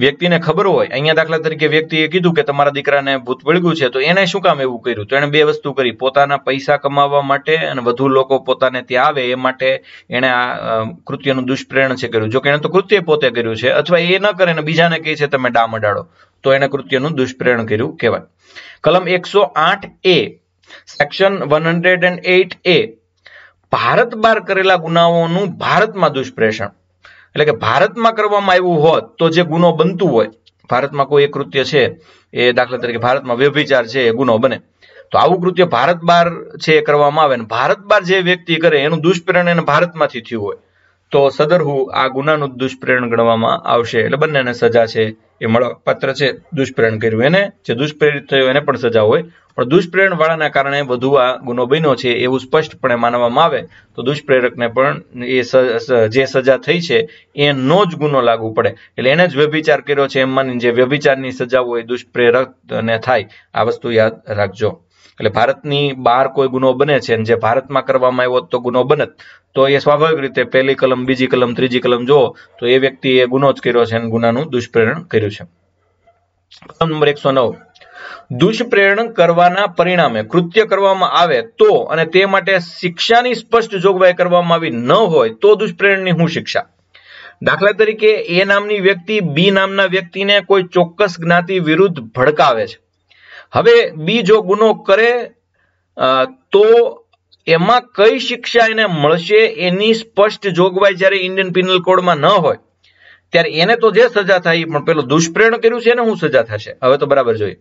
વ્યક્તિને ખબર હોય અહીંયા દાખલા તરીકે વ્યક્તિએ કીધું કે તમારા દીકરાને ભૂત વળગ્યું છે તો એને શું કામ એવું કર્યું તો એણે બે વસ્તુ કરી પોતાના પૈસા કમાવવા માટે અને વધુ લોકો પોતાને ત્યાં આવે એ માટે એણે આ કૃત્યનું દુષ્પ્રેરણ છે કર્યું જો કે એણે તો કૃત્ય પોતે કર્યું છે અથવા એ ન કરે ને બીજાને કહે છે તમે ડામ અડાડો તો એણે કૃત્યનું દુષ્પ્રેરણ કર્યું કહેવાય કલમ એકસો આઠ એ section one hundred and eight એ ભારત બાર કરેલા ગુનાઓનું ભારતમાં દુષ્પ્રેષણ એટલે કે ભારતમાં કરવામાં આવ્યું હોત તો જે ગુનો બનતું હોય ભારતમાં કોઈ કૃત્ય છે એ દાખલા તરીકે ભારતમાં વ્યભિચાર છે એ ગુનો બને તો આવું કૃત્ય ભારત બહાર છે એ કરવામાં આવે ને ભારત બહાર જે વ્યક્તિ કરે એનું દુષ્પ્રેરણ એને ભારતમાંથી થયું હોય તો સદરહુ આ ગુનાનું દુષ્પ્રેરણ ગણવામાં આવશે એટલે બંનેને સજા છે એ મળવાપાત્ર છે દુષ્પ્રેરણ કર્યું એને જે દુષ્પ્રેરિત થયો એને પણ સજા હોય પણ દુષ્પ્રેરણ વાળાના કારણે વધુ આ ગુનો બન્યો છે એવું સ્પષ્ટપણે માનવામાં આવે તો દુષ્પ્રેરકને પણ એ જે સજા થઈ છે એનો જ ગુનો લાગુ પડે એટલે એને જ વ્યભિચાર કર્યો છે એમ માની જે વ્યભિચારની સજા હોય દુષ્પ્રેરકને થાય આ વસ્તુ યાદ રાખજો એટલે ભારતની બહાર કોઈ ગુનો બને છે અને જે ભારતમાં કરવામાં આવ્યો તો ગુનો બનત તો એ સ્વાભાવિક રીતે પહેલી કલમ બીજી કલમ ત્રીજી કલમ જુઓ તો એ વ્યક્તિએ ગુનો જ કર્યો છે અને ગુનાનું દુષ્પ્રેરણ કર્યું છે કલમ નંબર એકસો નવ દુષ્પ્રેરણ કરવાના પરિણામે કૃત્ય કરવામાં આવે તો અને તે માટે શિક્ષાની સ્પષ્ટ જોગવાઈ કરવામાં આવી ન હોય તો દુષ્પ્રેરણની હું શિક્ષા દાખલા તરીકે એ નામની વ્યક્તિ બી નામના વ્યક્તિને કોઈ ચોક્કસ જ્ઞાતિ વિરુદ્ધ ભડકાવે છે હવે બી જો ગુનો કરે તો એમાં કઈ શિક્ષા એને મળશે એની સ્પષ્ટ જોગવાઈ જ્યારે ઇન્ડિયન પિનલ કોડમાં ન હોય ત્યારે એને તો જે સજા થાય પણ પેલો દુષ્પ્રેરણ કર્યું છે એને હું સજા થશે હવે તો બરાબર જોઈએ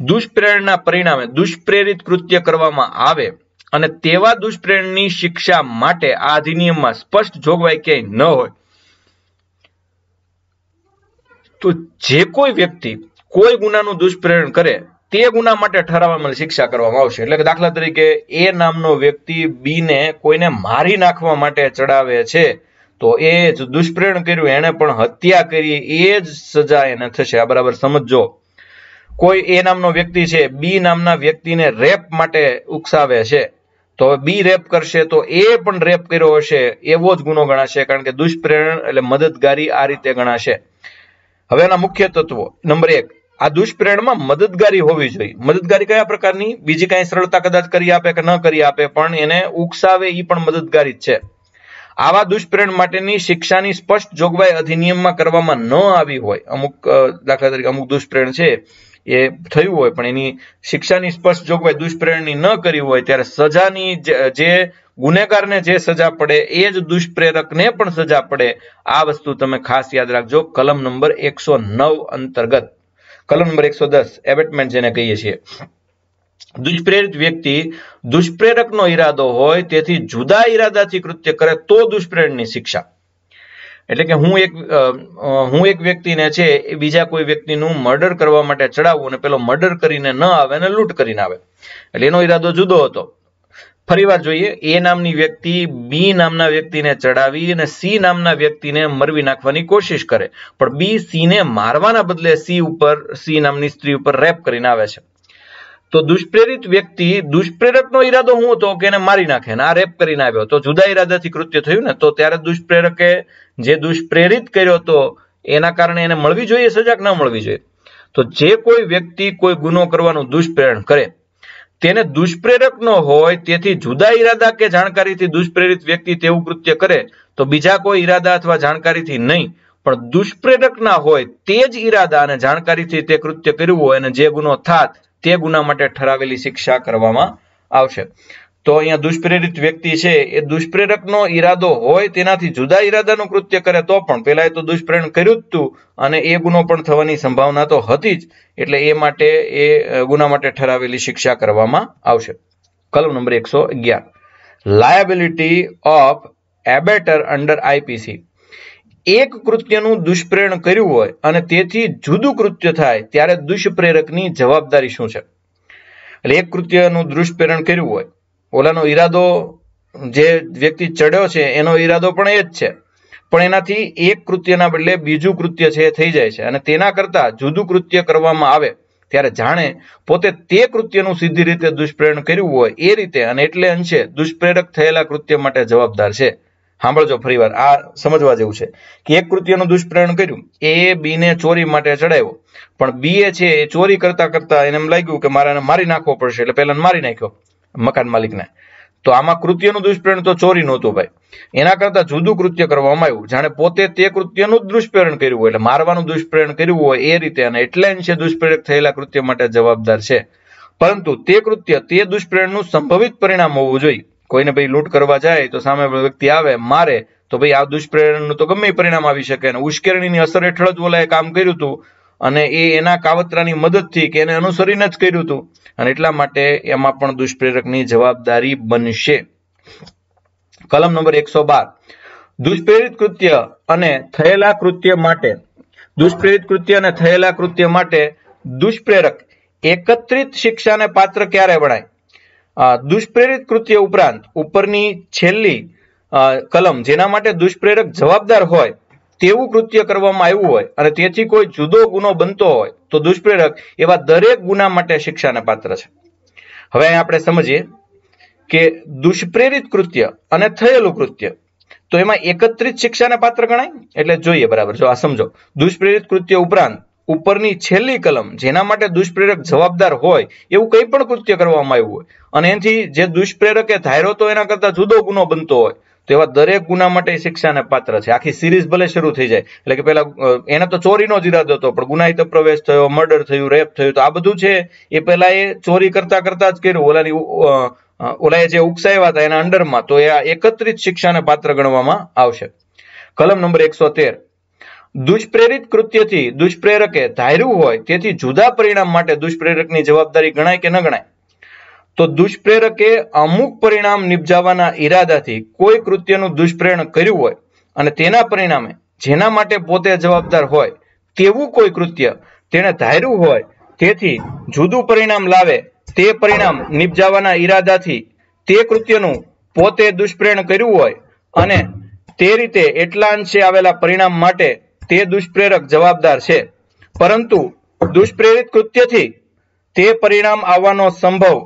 દુષ્પ્રેરણના પરિણામે દુષ્પ્રેરિત કૃત્ય કરવામાં આવે અને તેવા દુષ્પ્રેરણની શિક્ષા માટે આ અધિનિયમમાં સ્પષ્ટ જોગવાઈ ક્યાંય ન હોય તો જે કોઈ વ્યક્તિ કોઈ ગુનાનું દુષ્પ્રેરણ કરે તે ગુના માટે ઠરાવવામાં શિક્ષા કરવામાં આવશે એટલે કે દાખલા તરીકે એ નામનો વ્યક્તિ બી ને કોઈને મારી નાખવા માટે ચડાવે છે તો એ જ દુષ્પ્રેરણ કર્યું એને પણ હત્યા કરી એ જ સજા એને થશે આ બરાબર સમજો કોઈ એ નામનો વ્યક્તિ છે બી નામના વ્યક્તિને રેપ માટે ઉકસાવે છે તો બી રેપ કરશે તો એ પણ રેપ કર્યો હશે એવો જ ગુનો ગણાશે કારણ કે દુષ્પ્રેરણ એટલે મદદગારી આ રીતે ગણાશે હવે એના મુખ્ય તત્વો નંબર એક આ દુષ્પ્રેરણમાં મદદગારી હોવી જોઈએ મદદગારી કયા પ્રકારની બીજી કઈ સરળતા કદાચ કરી આપે કે ન કરી આપે પણ એને ઉકસાવે એ પણ મદદગારી જ છે આવા દુષ્પ્રેરણ માટેની શિક્ષાની સ્પષ્ટ જોગવાઈ અધિનિયમમાં કરવામાં ન આવી હોય અમુક દાખલા તરીકે અમુક દુષ્પ્રેરણ છે એ થયું હોય પણ એની શિક્ષાની સ્પષ્ટ જોગવાઈ દુષ્પ્રેરણની ન કરી હોય ત્યારે સજાની જે ગુનેગારને જે સજા પડે એ જ દુષ્પ્રેરકને પણ સજા પડે આ વસ્તુ તમે ખાસ યાદ રાખજો કલમ નંબર એકસો નવ અંતર્ગત કલમ નંબર એકસો દસ એબેટમેન્ટ જેને કહીએ છીએ દુષ્પ્રેરિત વ્યક્તિ દુષ્પ્રેરકનો ઈરાદો હોય તેથી જુદા ઈરાદાથી કૃત્ય કરે તો દુષ્પ્રેરણની શિક્ષા એટલે કે હું એક હું એક વ્યક્તિને છે એ બીજા કોઈ વ્યક્તિનું મર્ડર કરવા માટે ચડાવવું અને પેલો મર્ડર કરીને ન આવે અને લૂંટ કરીને આવે એટલે એનો ઈરાદો જુદો હતો ફરી વાર જોઈએ એ નામની વ્યક્તિ બી નામના વ્યક્તિને ચડાવી અને સી નામના વ્યક્તિને મરવી નાખવાની કોશિશ કરે પણ બી સી ને મારવાના બદલે સી ઉપર સી નામની સ્ત્રી ઉપર રેપ કરીને આવે છે તો દુષ્પ્રેરિત વ્યક્તિ દુષ્પ્રેરકનો ઈરાદો શું હતો કે એને મારી નાખે આ રેપ કરીને આવ્યો તો જુદા ઈરાદાથી કૃત્ય થયું ને તો ત્યારે દુષ્પ્રેરકે જે દુષ્પ્રેરિત કર્યો હતો એના કારણે એને મળવી જોઈએ સજા કે મળવી જોઈએ તો જે કોઈ વ્યક્તિ કોઈ ગુનો કરવાનું દુષ્પ્રેરણ કરે તેને દુષ્પ્રેરક નો હોય તેથી જુદા ઈરાદા કે જાણકારીથી દુષ્પ્રેરિત વ્યક્તિ તેવું કૃત્ય કરે તો બીજા કોઈ ઈરાદા અથવા જાણકારીથી નહીં પણ દુષ્પ્રેરક ના હોય તે જ ઈરાદા અને જાણકારીથી તે કૃત્ય કર્યું હોય અને જે ગુનો થાત તે ગુના માટે ઠરાવેલી શિક્ષા કરવામાં આવશે તો અહીંયા દુષ્પ્રેરિત વ્યક્તિ છે એ દુષ્પ્રેરકનો ઈરાદો હોય તેનાથી જુદા ઈરાદાનું કૃત્ય કરે તો પણ પહેલા એ તો દુષ્પ્રેરણ કર્યું જ હતું અને એ ગુનો પણ થવાની સંભાવના તો હતી જ એટલે એ માટે એ ગુના માટે ઠરાવેલી શિક્ષા કરવામાં આવશે કલમ નંબર એકસો અગિયાર liability of abettor under IPC એક કૃત્યનું દુષ્પ્રેરણ કર્યું હોય અને તેથી જુદું કૃત્ય થાય ત્યારે દુષ્પ્રેરકની જવાબદારી શું છે એટલે એક કૃત્યનું દુષ્પ્રેરણ કર્યું હોય ઓલાનો ઈરાદો જે વ્યક્તિ ચડ્યો છે એનો ઈરાદો પણ એ જ છે પણ એનાથી એક કૃત્યના બદલે બીજું કૃત્ય છે એ થઈ જાય છે અને તેના કરતાં જુદું કૃત્ય કરવામાં આવે ત્યારે જાણે પોતે તે કૃત્યનું સીધી રીતે દુષ્પ્રેરણ કર્યું હોય એ રીતે અને એટલે અંશે દુષ્પ્રેરક થયેલા કૃત્ય માટે જવાબદાર છે સાંભળજો ફરીવાર આ સમજવા જેવું છે કે એક કૃત્યનું દુષ્પ્રેરણ કર્યું એ બી ને ચોરી માટે ચડાવ્યો પણ બી એ છે એ ચોરી કરતા કરતા એને એમ લાગ્યું કે મારે એને મારી નાખવો પડશે એટલે પહેલા મારી નાખ્યો મકાન માલિકને તો આમાં કૃત્યનું દુષ્પ્રેરણ તો ચોરી નહોતું ભાઈ એના કરતા જુદું કૃત્ય કરવામાં આવ્યું જાણે પોતે તે કૃત્યનું દુષ્પ્રેરણ કર્યું હોય એટલે મારવાનું દુષ્પ્રેરણ કર્યું હોય એ રીતે અને એટલે છે દુષ્પ્રેરક થયેલા કૃત્ય માટે જવાબદાર છે પરંતુ તે કૃત્ય તે દુષ્પ્રેરણનું સંભવિત પરિણામ હોવું જોઈએ કોઈને ભાઈ લૂંટ કરવા જાય તો સામે વ્યક્તિ આવે મારે તો ભાઈ આ દુષ્પ્રેરણાનું તો ગમે પરિણામ આવી શકે અને ઉશ્કેરણીની અસર હેઠળ જ ઓલાએ કામ કર્યું હતું અને એ એના કાવતરાની મદદથી કે એને અનુસરીને જ કર્યું હતું અને એટલા માટે એમાં પણ દુષ્પ્રેરકની જવાબદારી બનશે કલમ નંબર એકસો બાર દુષ્પ્રેરિત કૃત્ય અને થયેલા કૃત્ય માટે દુષ્પ્રેરિત કૃત્ય અને થયેલા કૃત્ય માટે દુષ્પ્રેરક એકત્રિત શિક્ષાને પાત્ર ક્યારે ગણાય દુષ્પ્રેરિત કૃત્ય ઉપરાંત ઉપરની છેલ્લી કલમ જેના માટે દુષ્પ્રેરક જવાબદાર હોય તેવું કૃત્ય કરવામાં આવ્યું હોય અને તેથી કોઈ જુદો ગુનો બનતો હોય તો દુષ્પ્રેરક એવા દરેક ગુના માટે શિક્ષાને પાત્ર છે હવે આપણે સમજીએ કે દુષ્પ્રેરિત કૃત્ય અને થયેલું કૃત્ય તો એમાં એકત્રિત શિક્ષાને પાત્ર ગણાય એટલે જોઈએ બરાબર જો આ સમજો દુષ્પ્રેરિત કૃત્ય ઉપરાંત ઉપરની છેલ્લી કલમ જેના માટે દુષ્પ્રેરક જવાબદાર હોય એવું કંઈ પણ કૃત્ય કરવામાં આવ્યું હોય અને એથી જે દુષ્પ્રેરકે ધાર્યો તો એના કરતાં જુદો ગુનો બનતો હોય તો એવા દરેક ગુના માટે શિક્ષાને પાત્ર છે આખી સિરીઝ ભલે શરૂ થઈ જાય એટલે કે પહેલા એને તો ચોરીનો જ ઈરાદો હતો પણ ગુનાહિત પ્રવેશ થયો મર્ડર થયું રેપ થયું તો આ બધું છે એ પહેલા એ ચોરી કરતા કરતા જ કર્યું ઓલાની ઓલાએ જે ઉકસાવ્યા હતા એના અંડરમાં તો એ આ એકત્રિત શિક્ષાને પાત્ર ગણવામાં આવશે કલમ નંબર એકસો તેર દુષ્પ્રેરિત કૃત્યથી દુષ્પ્રેરકે ધાર્યું હોય તેથી જુદા પરિણામ માટે દુષ્પ્રેરકની જવાબદારી ગણાય કે ન ગણાય તો દુષ્પ્રેરકે અમુક પરિણામ નિપજાવવાના ઈરાદાથી કોઈ કૃત્યનું દુષ્પ્રેરણ કર્યું હોય અને તેના પરિણામે જેના માટે પોતે જવાબદાર હોય તેવું કોઈ કૃત્ય તેણે ધાર્યું હોય તેથી જુદું પરિણામ લાવે તે પરિણામ નિપજાવવાના ઈરાદાથી તે કૃત્યનું પોતે દુષ્પ્રેરણ કર્યું હોય અને તે રીતે એટલા અંશે આવેલા પરિણામ માટે તે દુષ્પ્રેરક જવાબદાર છે પરંતુ દુષ્પ્રેરિત કૃત્યથી તે પરિણામ આવવાનો સંભવ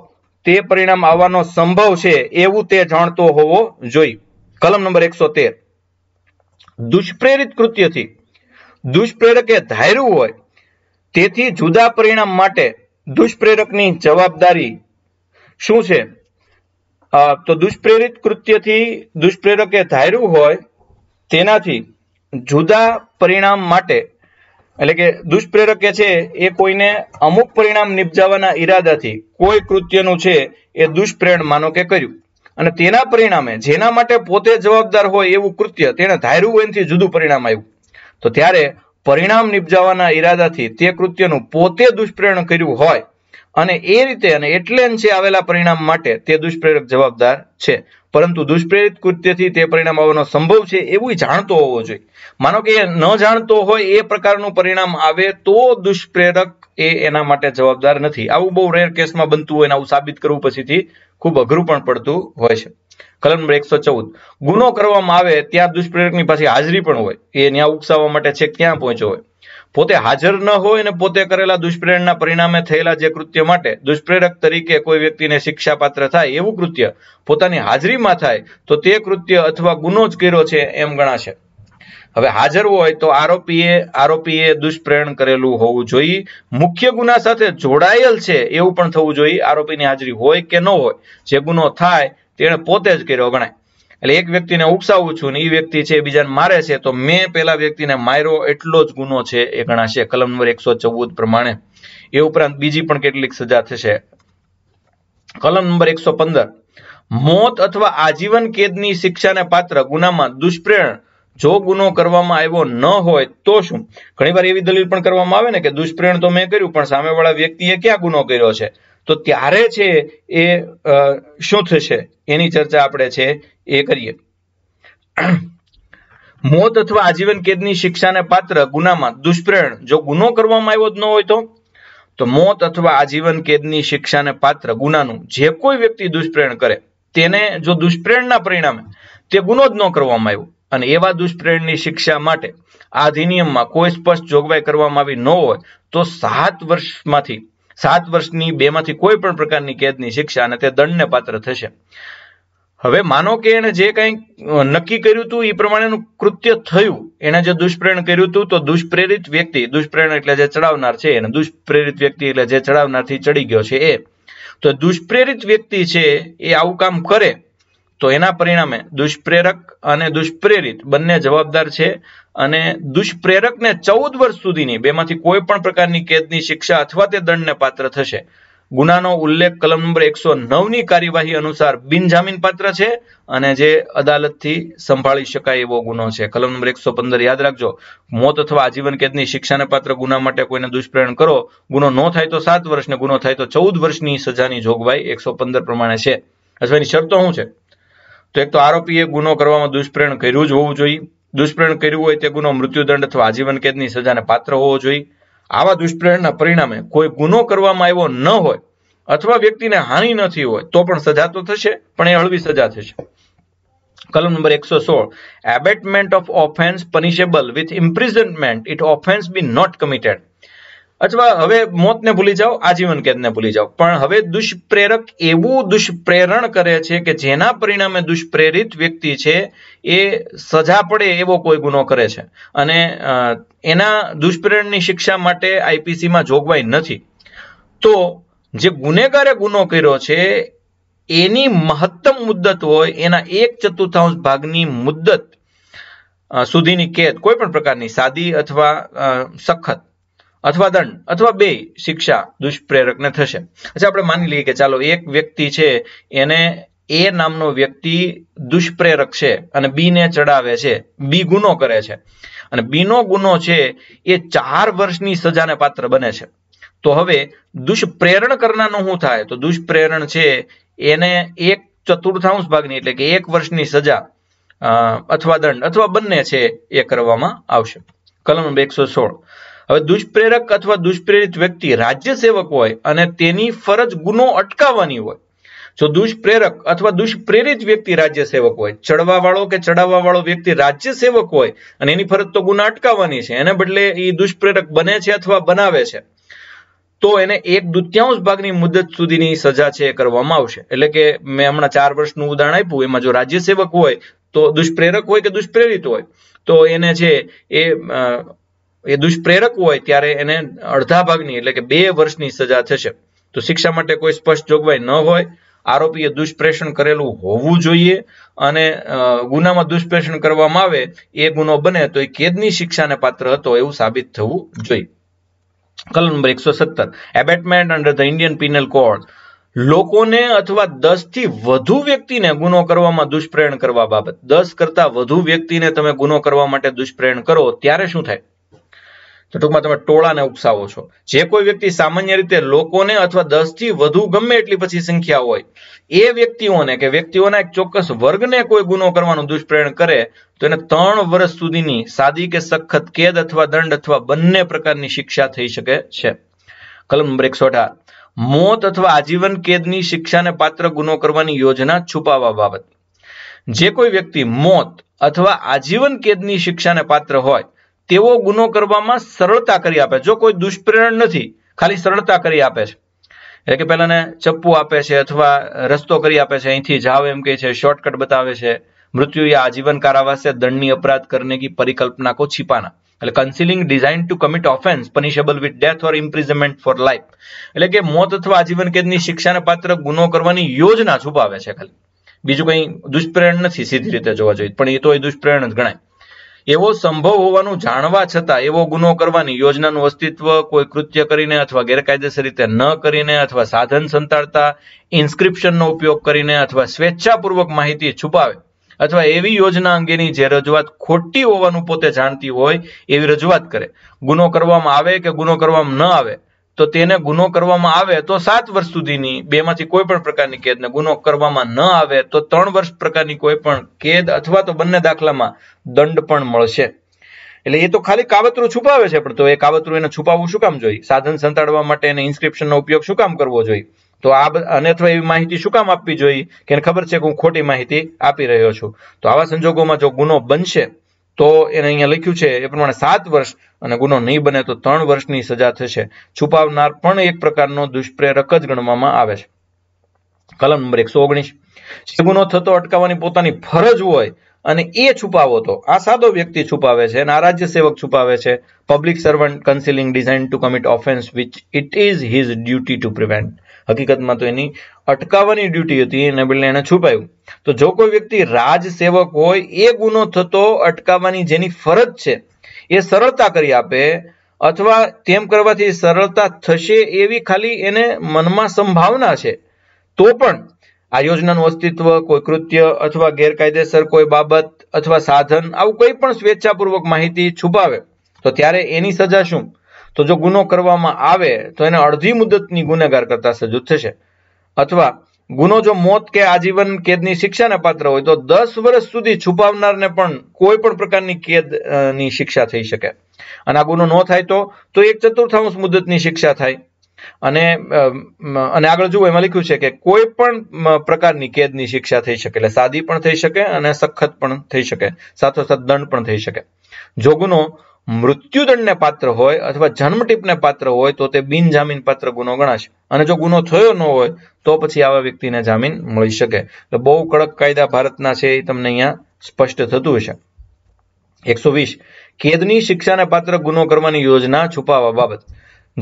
તે પરિણામ આવવાનો સંભવ છે એવું તે જાણતો હોવો જોઈએ કલમ નંબર એકસો તેર દુષ્પ્રેરિત કૃત્યથી દુષ્પ્રેરકે ધાર્યું હોય તેથી જુદા પરિણામ માટે દુષ્પ્રેરકની જવાબદારી શું છે તો દુષ્પ્રેરિત કૃત્યથી દુષ્પ્રેરકે ધાર્યું હોય તેનાથી જુદા પરિણામ માટે એટલે કે દુષ્પ્રેરક છે એ કોઈને અમુક પરિણામ નિપજાવવાના ઈરાદાથી કોઈ કૃત્યનું છે એ દુષ્પ્રેરણ માનો કે કર્યું અને તેના પરિણામે જેના માટે પોતે જવાબદાર હોય એવું કૃત્ય તેણે ધાર્યું હોય એનાથી જુદું પરિણામ આવ્યું તો ત્યારે પરિણામ નિપજાવવાના ઈરાદાથી તે કૃત્યનું પોતે દુષ્પ્રેરણ કર્યું હોય અને એ રીતે અને એટલે આવેલા પરિણામ માટે તે દુષ્પ્રેરક જવાબદાર છે પરંતુ દુષ્પ્રેરિત કૃત્યથી તે પરિણામ આવવાનો સંભવ છે એવું જાણતો હોવો જોઈએ માનો કે એ ન જાણતો હોય એ પ્રકારનું પરિણામ આવે તો દુષ્પ્રેરક એ એના માટે જવાબદાર નથી આવું બહુ રેર કેસમાં બનતું હોય અને આવું સાબિત કરવું પછીથી ખૂબ અઘરું પણ પડતું હોય છે કલમ નંબર એકસો ચૌદ ગુનો કરવામાં આવે ત્યાં દુષ્પ્રેરકની પાસે હાજરી પણ હોય એ ત્યાં ઉકસાવવા માટે છે ક્યાં પહોંચ્યો હોય પોતે હાજર ન હોય અને પોતે કરેલા દુષ્પ્રેરણના પરિણામે થયેલા જે કૃત્ય માટે દુષ્પ્રેરક તરીકે કોઈ વ્યક્તિને પાત્ર થાય એવું કૃત્ય પોતાની હાજરીમાં થાય તો તે કૃત્ય અથવા ગુનો જ કર્યો છે એમ ગણાશે હવે હાજર હોય તો આરોપીએ આરોપીએ દુષ્પ્રેરણ કરેલું હોવું જોઈએ મુખ્ય ગુના સાથે જોડાયેલ છે એવું પણ થવું જોઈએ આરોપીની હાજરી હોય કે ન હોય જે ગુનો થાય તેણે પોતે જ કર્યો ગણાય એટલે એક વ્યક્તિને ઉપસાવું છું ને એ વ્યક્તિ છે બીજાને મારે છે તો મેં પેલા વ્યક્તિને માર્યો એટલો જ ગુનો છે એ ગણાશે કલમ નંબર એકસો પ્રમાણે એ ઉપરાંત બીજી પણ કેટલીક સજા થશે કલમ નંબર એકસો પંદર મોત અથવા આજીવન કેદની શિક્ષાને પાત્ર ગુનામાં દુષ્પ્રેરણ જો ગુનો કરવામાં આવ્યો ન હોય તો શું ઘણીવાર એવી દલીલ પણ કરવામાં આવે ને કે દુષ્પ્રેરણ તો મેં કર્યું પણ સામેવાળા વ્યક્તિએ ક્યાં ગુનો કર્યો છે તો ત્યારે છે એ શું થશે એની ચર્ચા આપણે છે એ કરીએ મોત અથવા આજીવન કેદની શિક્ષાને પાત્ર ગુનામાં દુષ્પ્રેરણ જો ગુનો કરવામાં આવ્યો જ ન હોય તો તો મોત અથવા આજીવન કેદની શિક્ષાને પાત્ર ગુનાનું જે કોઈ વ્યક્તિ દુષ્પ્રેરણ કરે તેને જો દુષ્પ્રેરણના પરિણામે તે ગુનો જ ન કરવામાં આવ્યો અને એવા દુષ્પ્રેરણની શિક્ષા માટે આ અધિનિયમમાં કોઈ સ્પષ્ટ જોગવાઈ કરવામાં આવી ન હોય તો સાત વર્ષમાંથી સાત વર્ષની બેમાંથી કોઈ પણ પ્રકારની કેદની શિક્ષા અને તે દંડને પાત્ર થશે હવે માનો કે એણે જે કંઈ નક્કી કર્યું હતું એ પ્રમાણેનું કૃત્ય થયું એણે જે દુષ્પ્રેરણ કર્યું હતું તો દુષ્પ્રેરિત વ્યક્તિ દુષ્પ્રેરણ એટલે જે ચડાવનાર છે એને દુષ્પ્રેરિત વ્યક્તિ એટલે જે ચડાવનારથી ચડી ગયો છે એ તો દુષ્પ્રેરિત વ્યક્તિ છે એ આવું કામ કરે તો એના પરિણામે દુષ્પ્રેરક અને દુષ્પ્રેરિત બંને જવાબદાર છે અને દુષ્પ્રેરકને ચૌદ વર્ષ સુધીની બેમાંથી કોઈ પણ પ્રકારની કેદની શિક્ષા અથવા તે દંડને પાત્ર થશે ગુનાનો ઉલ્લેખ કલમ નંબર એકસો નવની કાર્યવાહી અનુસાર બિનજામીન પાત્ર છે અને જે અદાલતથી સંભાળી શકાય એવો ગુનો છે કલમ નંબર એકસો પંદર યાદ રાખજો મોત અથવા આજીવન કેદની શિક્ષાને પાત્ર ગુના માટે કોઈને દુષ્પ્રેરણ કરો ગુનો ન થાય તો સાત વર્ષને ગુનો થાય તો ચૌદ વર્ષની સજાની જોગવાઈ એકસો પંદર પ્રમાણે છે અથવા એની શરતો શું છે તો એક તો આરોપીએ ગુનો કરવામાં દુષ્પ્રેરણ કર્યું જ હોવું જોઈએ દુષ્પ્રેરણ કર્યું હોય તે ગુનો મૃત્યુદંડ અથવા આજીવન કેદની સજાને પાત્ર હોવો જોઈએ આવા દુષ્પ્રેરણના પરિણામે કોઈ ગુનો કરવામાં આવ્યો ન હોય અથવા વ્યક્તિને હાનિ નથી હોય તો પણ સજા તો થશે પણ એ હળવી સજા થશે કલમ નંબર એકસો સોળ abetment of offence punishable with imprisonment it offence be not committed અથવા હવે મોતને ભૂલી જાઓ આજીવન કેદને ભૂલી જાઓ પણ હવે દુષ્પ્રેરક એવું દુષ્પ્રેરણ કરે છે કે જેના પરિણામે દુષ્પ્રેરિત વ્યક્તિ છે એ સજા પડે એવો કોઈ ગુનો કરે છે અને એના દુષ્પ્રેરણની શિક્ષા માટે આઈપીસીમાં જોગવાઈ નથી તો જે ગુનેગારે ગુનો કર્યો છે એની મહત્તમ મુદ્દત હોય એના એક ચતુર્થાંશ ભાગની મુદ્દત સુધીની કેદ કોઈ પણ પ્રકારની સાદી અથવા સખત અથવા દંડ અથવા બે શિક્ષા દુષ્પ્રેરકને થશે અચ્છા આપણે માની લઈએ કે ચાલો એક વ્યક્તિ છે એને એ નામનો વ્યક્તિ દુષ્પ્રેરક છે અને બી ચડાવે છે બી ગુનો કરે છે અને બીનો ગુનો છે એ ચાર વર્ષની સજાને પાત્ર બને છે તો હવે દુષ્પ્રેરણ કરનારનું શું થાય તો દુષ્પ્રેરણ છે એને એક ચતુર્થાંશ ભાગની એટલે કે એક વર્ષની સજા અથવા દંડ અથવા બંને છે એ કરવામાં આવશે કલમ એકસો સોળ હવે દુષ્પ્રેરક અથવા દુષ્પ્રેરિત વ્યક્તિ રાજ્ય સેવક હોય અને તેની ફરજ ગુનો અટકાવવાની હોય જો દુષ્પ્રેરક અથવા દુષ્પ્રેરિત વ્યક્તિ રાજ્ય સેવક હોય ચડવા વાળો કે ચડાવવા વાળો વ્યક્તિ રાજ્ય સેવક હોય અને એની ફરજ તો ગુના અટકાવવાની છે એને બદલે એ દુષ્પ્રેરક બને છે અથવા બનાવે છે તો એને એક દુત્યાંશ ભાગની મુદત સુધીની સજા છે એ કરવામાં આવશે એટલે કે મેં હમણાં ચાર વર્ષનું ઉદાહરણ આપ્યું એમાં જો રાજ્ય સેવક હોય તો દુષ્પ્રેરક હોય કે દુષ્પ્રેરિત હોય તો એને છે એ એ દુષ્પ્રેરક હોય ત્યારે એને અડધા ભાગની એટલે કે બે વર્ષની સજા થશે તો શિક્ષા માટે કોઈ સ્પષ્ટ જોગવાઈ ન હોય આરોપીએ દુષ્પ્રેષણ કરેલું હોવું જોઈએ અને ગુનામાં દુષ્પ્રેષણ કરવામાં આવે એ ગુનો બને તો એ કેદની શિક્ષાને પાત્ર હતો એવું સાબિત થવું જોઈએ કલમ નંબર એકસો સત્તર abetment under the Indian penal code લોકોને અથવા દસ થી વધુ વ્યક્તિને ગુનો કરવામાં દુષ્પ્રેરણ કરવા બાબત દસ કરતા વધુ વ્યક્તિને તમે ગુનો કરવા માટે દુષ્પ્રેરણ કરો ત્યારે શું થાય તો ટૂંકમાં તમે ટોળાને ઉકસાવો છો જે કોઈ વ્યક્તિ સામાન્ય રીતે લોકોને અથવા દસથી વધુ ગમે એટલી પછી સંખ્યા હોય એ વ્યક્તિઓને કે વ્યક્તિઓના એક ચોક્કસ વર્ગને કોઈ ગુનો કરવાનું દુષ્પ્રેરણ કરે તો એને ત્રણ વર્ષ સુધીની સાદી કે સખત કેદ અથવા દંડ અથવા બંને પ્રકારની શિક્ષા થઈ શકે છે કલમ નંબર એકસો અઢાર મોત અથવા આજીવન કેદની શિક્ષાને પાત્ર ગુનો કરવાની યોજના છુપાવવા બાબત જે કોઈ વ્યક્તિ મોત અથવા આજીવન કેદની શિક્ષાને પાત્ર હોય તેવો ગુનો કરવામાં સરળતા કરી આપે જો કોઈ દુષ્પ્રેરણ નથી ખાલી સરળતા કરી આપે છે એટલે કે પહેલાને ચપ્પુ આપે છે અથવા રસ્તો કરી આપે છે અહીંથી જાઓ એમ કે છે શોર્ટકટ બતાવે છે મૃત્યુ એ આજીવન કારાવાસે દંડની અપરાધ કરને કી પરિકલ્પના કો છીપાના એટલે concealing design to commit offence punishable with death or imprisonment for life એટલે કે મોત અથવા આજીવન કેદની શિક્ષાને પાત્ર ગુનો કરવાની યોજના છુપાવે છે ખાલી બીજું કંઈ દુષ્પ્રેરણ નથી સીધી રીતે જોવા જોઈએ પણ એ તો એ દુષ્પ્રેરણ જ ગણાય એવો સંભવ હોવાનું જાણવા છતાં એવો ગુનો કરવાની યોજનાનું અસ્તિત્વ કોઈ કૃત્ય કરીને અથવા ગેરકાયદેસર રીતે ન કરીને અથવા સાધન સંતાડતા ઇન્સ્ક્રિપ્શનનો ઉપયોગ કરીને અથવા સ્વેચ્છાપૂર્વક માહિતી છુપાવે અથવા એવી યોજના અંગેની જે રજૂઆત ખોટી હોવાનું પોતે જાણતી હોય એવી રજૂઆત કરે ગુનો કરવામાં આવે કે ગુનો કરવામાં ન આવે તો તેને ગુનો કરવામાં આવે તો સાત વર્ષ સુધીની બેમાંથી કોઈ પણ પ્રકારની કેદને ગુનો કરવામાં ન આવે તો ત્રણ વર્ષ પ્રકારની કોઈ પણ કેદ અથવા તો બંને દાખલામાં દંડ પણ મળશે એટલે એ તો ખાલી કાવતરું છુપાવે છે પણ તો એ કાવતરું એને છુપાવવું શું કામ જોઈએ સાધન સંતાડવા માટે એને ઇન્સ્ક્રિપ્શનનો ઉપયોગ શું કામ કરવો જોઈએ તો આ અને અથવા એવી માહિતી શું કામ આપવી જોઈએ કે ખબર છે કે હું ખોટી માહિતી આપી રહ્યો છું તો આવા સંજોગોમાં જો ગુનો બનશે તો એને અહીંયા લખ્યું છે એ પ્રમાણે સાત વર્ષ અને ગુનો નહીં બને તો ત્રણ વર્ષની સજા થશે છુપાવનાર પણ એક પ્રકારનો દુષ્પ્રેરક જ ગણવામાં આવે છે કલમ નંબર એકસો ઓગણીસ જે ગુનો થતો અટકાવવાની પોતાની ફરજ હોય અને એ છુપાવો તો આ સાદો વ્યક્તિ છુપાવે છે અને આ રાજ્ય સેવક છુપાવે છે public servant concealing design to commit offence which it is his duty to prevent હકીકતમાં તો એની અટકાવવાની ડ્યુટી હતી એને બદલે એને છુપાયું તો જો કોઈ વ્યક્તિ રાજ સેવક હોય એ ગુનો થતો અટકાવવાની જેની ફરજ છે એ સરળતા કરી આપે અથવા તેમ કરવાથી સરળતા થશે એવી ખાલી એને મનમાં સંભાવના છે તો પણ આ યોજનાનું અસ્તિત્વ કોઈ કૃત્ય અથવા ગેરકાયદેસર કોઈ બાબત અથવા સાધન આવું કોઈ પણ સ્વેચ્છાપૂર્વક માહિતી છુપાવે તો ત્યારે એની સજા શું તો જો ગુનો કરવામાં આવે તો એને અડધી મુદતની ગુનેગાર કરતા સજો થશે અથવા ગુનો જો મોત કે આજીવન કેદની શિક્ષાને પાત્ર હોય તો દસ વર્ષ સુધી છુપાવનારને પણ કોઈ પણ પ્રકારની કેદની શિક્ષા થઈ શકે અને આ ગુનો ન થાય તો તો એક ચતુર્થાંશ મુદતની શિક્ષા થાય અને અને આગળ જુઓ એમાં લખ્યું છે કે કોઈ પણ પ્રકારની કેદની શિક્ષા થઈ શકે એટલે સાદી પણ થઈ શકે અને સખત પણ થઈ શકે સાથોસાથ દંડ પણ થઈ શકે જો ગુનો મૃત્યુદંડને પાત્ર હોય અથવા જન્મટીપને પાત્ર હોય તો તે બિનજામીન પાત્ર ગુનો ગણાશે અને જો ગુનો થયો ન હોય તો પછી આવા વ્યક્તિને જામીન મળી શકે એટલે બહુ કડક કાયદા ભારતના છે એ તમને અહીંયા સ્પષ્ટ થતું હશે એકસો વીસ કેદની શિક્ષાને પાત્ર ગુનો કરવાની યોજના છુપાવવા બાબત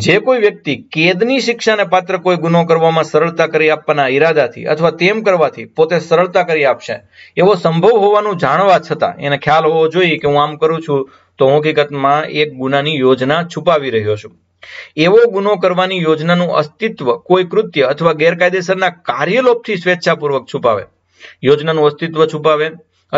જે કોઈ વ્યક્તિ કેદની શિક્ષાને પાત્ર કોઈ ગુનો કરવામાં સરળતા કરી આપવાના ઈરાદાથી અથવા તેમ કરવાથી પોતે સરળતા કરી આપશે એવો સંભવ હોવાનું જાણવા છતાં એને ખ્યાલ હોવો જોઈએ કે હું આમ કરું છું તો હું હકીકતમાં એક ગુનાની યોજના છુપાવી રહ્યો છું એવો ગુનો કરવાની યોજનાનું અસ્તિત્વ કોઈ કૃત્ય અથવા ગેરકાયદેસરના કાર્યલોપથી સ્વેચ્છાપૂર્વક છુપાવે યોજનાનું અસ્તિત્વ છુપાવે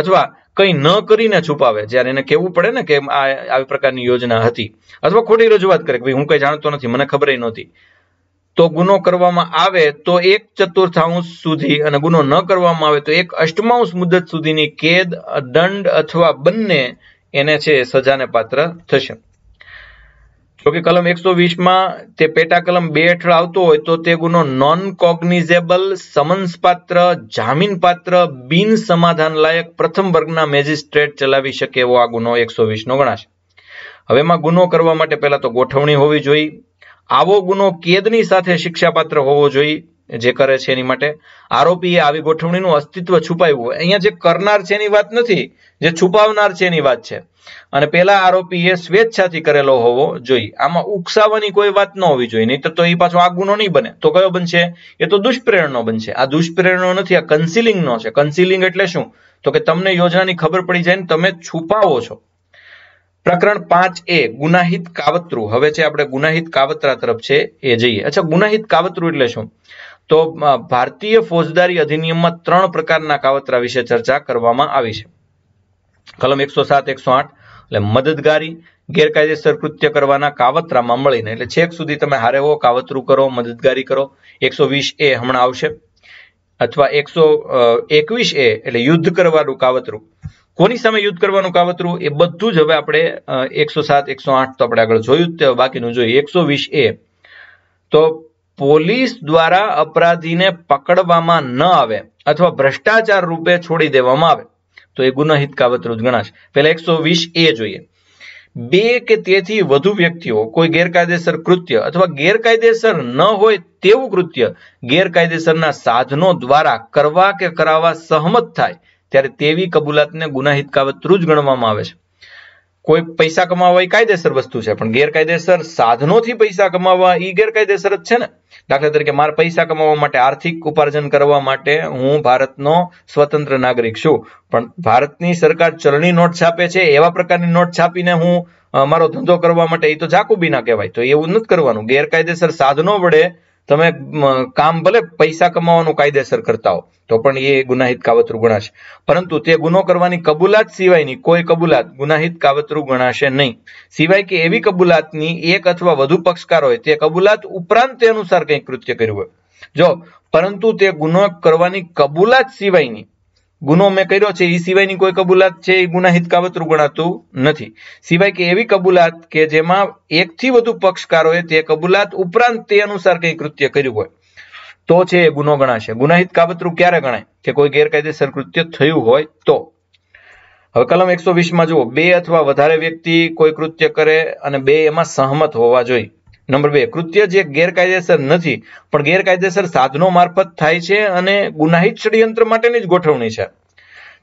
અથવા કંઈ ન કરીને છુપાવે જ્યારે એને કહેવું પડે ને કે આ આવી પ્રકારની યોજના હતી અથવા ખોટી રજૂઆત કરે કે ભાઈ હું કંઈ જાણતો નથી મને ખબર નહોતી તો ગુનો કરવામાં આવે તો એક ચતુર્થાંશ સુધી અને ગુનો ન કરવામાં આવે તો એક અષ્ટમાંશ મુદત સુધીની કેદ દંડ અથવા બંને એને છે સજાને પાત્ર થશે જોકે કલમ એકસો વીસમાં તે પેટા કલમ બે હેઠળ આવતો હોય તો તે ગુનો નોન કોગ્નિઝેબલ સમન્સ સમન્સપાત્ર જામીનપાત્ર બિન સમાધાન લાયક પ્રથમ વર્ગના મેજિસ્ટ્રેટ ચલાવી શકે એવો આ ગુનો એકસો વીસનો ગણાશે હવે એમાં ગુનો કરવા માટે પહેલા તો ગોઠવણી હોવી જોઈએ આવો ગુનો કેદની સાથે શિક્ષાપાત્ર હોવો જોઈએ જે કરે છે એની માટે આરોપીએ આવી ગોઠવણીનું અસ્તિત્વ છુપાવ્યું અહીંયા જે કરનાર છે એની વાત નથી જે છુપાવનાર છે એની વાત છે અને પેલા આરોપીએ સ્વેચ્છાથી કરેલો હોવો જોઈએ આમાં ઉકસાવાની કોઈ વાત ન હોવી જોઈએ નહીં તો એ પાછો આ ગુનો નહીં બને તો કયો બનશે એ તો દુષ્પ્રેરણનો બનશે આ દુષ્પ્રેરણનો નથી આ કન્સીલિંગનો છે કન્સિલિંગ એટલે શું તો કે તમને યોજનાની ખબર પડી જાય ને તમે છુપાવો છો પ્રકરણ પાંચ એ ગુનાહિત કાવતરું હવે છે આપણે ગુનાહિત કાવતરા તરફ છે એ જઈએ અચ્છા ગુનાહિત કાવતરું એટલે શું તો ભારતીય ફોજદારી અધિનિયમમાં ત્રણ પ્રકારના કાવતરા વિશે ચર્ચા કરવામાં આવી છે કલમ એકસો સાત એકસો આઠ એટલે મદદગારી ગેરકાયદેસર કૃત્ય કરવાના કાવતરામાં મળીને એટલે છેક સુધી તમે હારે હો કાવતરું કરો મદદગારી કરો એકસો વીસ એ હમણાં આવશે અથવા એકસો એકવીસ એ એટલે યુદ્ધ કરવાનું કાવતરું કોની સામે યુદ્ધ કરવાનું કાવતરું એ બધું જ હવે આપણે એકસો સાત એકસો આઠ તો આપણે આગળ જોયું જ બાકીનું જોઈએ એકસો વીસ એ તો પોલીસ દ્વારા અપરાધીને પકડવામાં ન આવે અથવા ભ્રષ્ટાચાર રૂપે છોડી દેવામાં આવે તો એ ગુનાહિત કાવતરું ગણાશે પહેલા એકસો વીસ એ જોઈએ બે કે તેથી વધુ વ્યક્તિઓ કોઈ ગેરકાયદેસર કૃત્ય અથવા ગેરકાયદેસર ન હોય તેવું કૃત્ય ગેરકાયદેસરના સાધનો દ્વારા કરવા કે કરાવવા સહમત થાય ત્યારે તેવી કબૂલાતને ગુનાહિત કાવતરું જ ગણવામાં આવે છે કોઈ પૈસા કમાવા એ કાયદેસર વસ્તુ છે પણ ગેરકાયદેસર સાધનોથી પૈસા કમાવા એ ગેરકાયદેસર જ છે ને દાખલા તરીકે મારે પૈસા કમાવા માટે આર્થિક ઉપાર્જન કરવા માટે હું ભારતનો સ્વતંત્ર નાગરિક છું પણ ભારતની સરકાર ચલણી નોટ છાપે છે એવા પ્રકારની નોટ છાપીને હું મારો ધંધો કરવા માટે એ તો જાકુબી ના કહેવાય તો એવું નથી કરવાનું ગેરકાયદેસર સાધનો વડે તમે કામ ભલે પૈસા કમાવાનું કાયદેસર કરતા હો તો પણ એ ગુનાહિત કાવતરું ગણાશે પરંતુ તે ગુનો કરવાની કબૂલાત સિવાયની કોઈ કબૂલાત ગુનાહિત કાવતરું ગણાશે નહીં સિવાય કે એવી કબૂલાતની એક અથવા વધુ પક્ષકાર હોય તે કબૂલાત ઉપરાંત તે અનુસાર કંઈક કૃત્ય કર્યું હોય જો પરંતુ તે ગુનો કરવાની કબૂલાત સિવાયની ગુનો મેં કર્યો છે એ સિવાયની કોઈ કબૂલાત છે એ ગુનાહિત કાવતરું ગણાતું નથી સિવાય કે એવી કબૂલાત કે જેમાં એકથી વધુ પક્ષકારોએ તે કબૂલાત ઉપરાંત તે અનુસાર કંઈ કૃત્ય કર્યું હોય તો છે એ ગુનો ગણાશે ગુનાહિત કાવતરું ક્યારે ગણાય કે કોઈ ગેરકાયદેસર કૃત્ય થયું હોય તો હવે કલમ એકસો વીસમાં જુઓ બે અથવા વધારે વ્યક્તિ કોઈ કૃત્ય કરે અને બે એમાં સહમત હોવા જોઈએ નંબર બે કૃત્ય જે ગેરકાયદેસર નથી પણ ગેરકાયદેસર સાધનો મારફત થાય છે અને ગુનાહિત ષડયંત્ર માટેની જ ગોઠવણી છે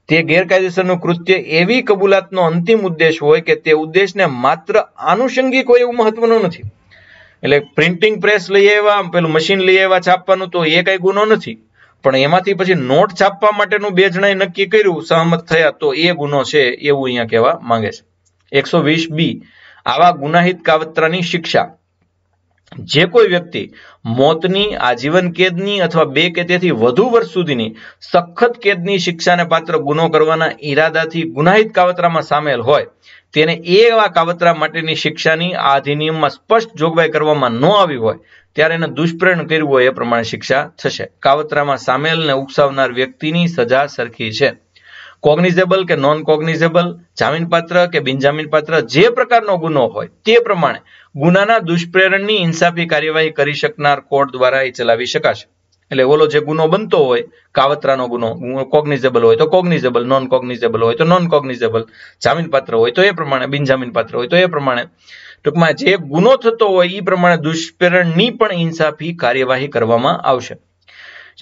તે ગેરકાયદેસરનું કૃત્ય એવી કબૂલાતનો અંતિમ ઉદ્દેશ હોય કે તે ઉદ્દેશને માત્ર આનુષંગિક હોય એવું મહત્વનું નથી એટલે પ્રિન્ટિંગ પ્રેસ લઈ આવ્યા પેલું મશીન લઈ આવ્યા છાપવાનું તો એ કઈ ગુનો નથી પણ એમાંથી પછી નોટ છાપવા માટેનું બે જણાએ નક્કી કર્યું સહમત થયા તો એ ગુનો છે એવું અહીંયા કહેવા માંગે છે એકસો વીસ બી આવા ગુનાહિત કાવતરાની શિક્ષા જે કોઈ વ્યક્તિ મોતની આજીવન કેદની અથવા બે કે તેથી વધુ વર્ષ સુધીની સખત કેદની શિક્ષાને પાત્ર ગુનો કરવાના ઈરાદાથી ગુનાહિત કાવતરામાં સામેલ હોય તેને એવા કાવતરા માટેની શિક્ષાની આ અધિનિયમમાં સ્પષ્ટ જોગવાઈ કરવામાં ન આવી હોય ત્યારે એને દુષ્પ્રેરણ કર્યું હોય એ પ્રમાણે શિક્ષા થશે કાવતરામાં સામેલ ને ઉકસાવનાર વ્યક્તિની સજા સરખી છે કોગ્નિઝેબલ કે નોન કોગ્નિઝેબલ જામીનપાત્ર કે પાત્ર જે પ્રકારનો ગુનો હોય તે પ્રમાણે ગુનાના દુષ્પ્રેરણની ઇન્સાફી કાર્યવાહી કરી શકનાર કોર્ટ દ્વારા એ ચલાવી શકાશે એટલે ઓલો જે ગુનો બનતો હોય કાવતરાનો ગુનો કોગ્નિઝેબલ હોય તો કોગ્નિઝેબલ નોન કોગ્નિઝેબલ હોય તો નોન કોગ્નિઝેબલ પાત્ર હોય તો એ પ્રમાણે પાત્ર હોય તો એ પ્રમાણે ટૂંકમાં જે ગુનો થતો હોય એ પ્રમાણે દુષ્પ્રેરણની પણ ઇન્સાફી કાર્યવાહી કરવામાં આવશે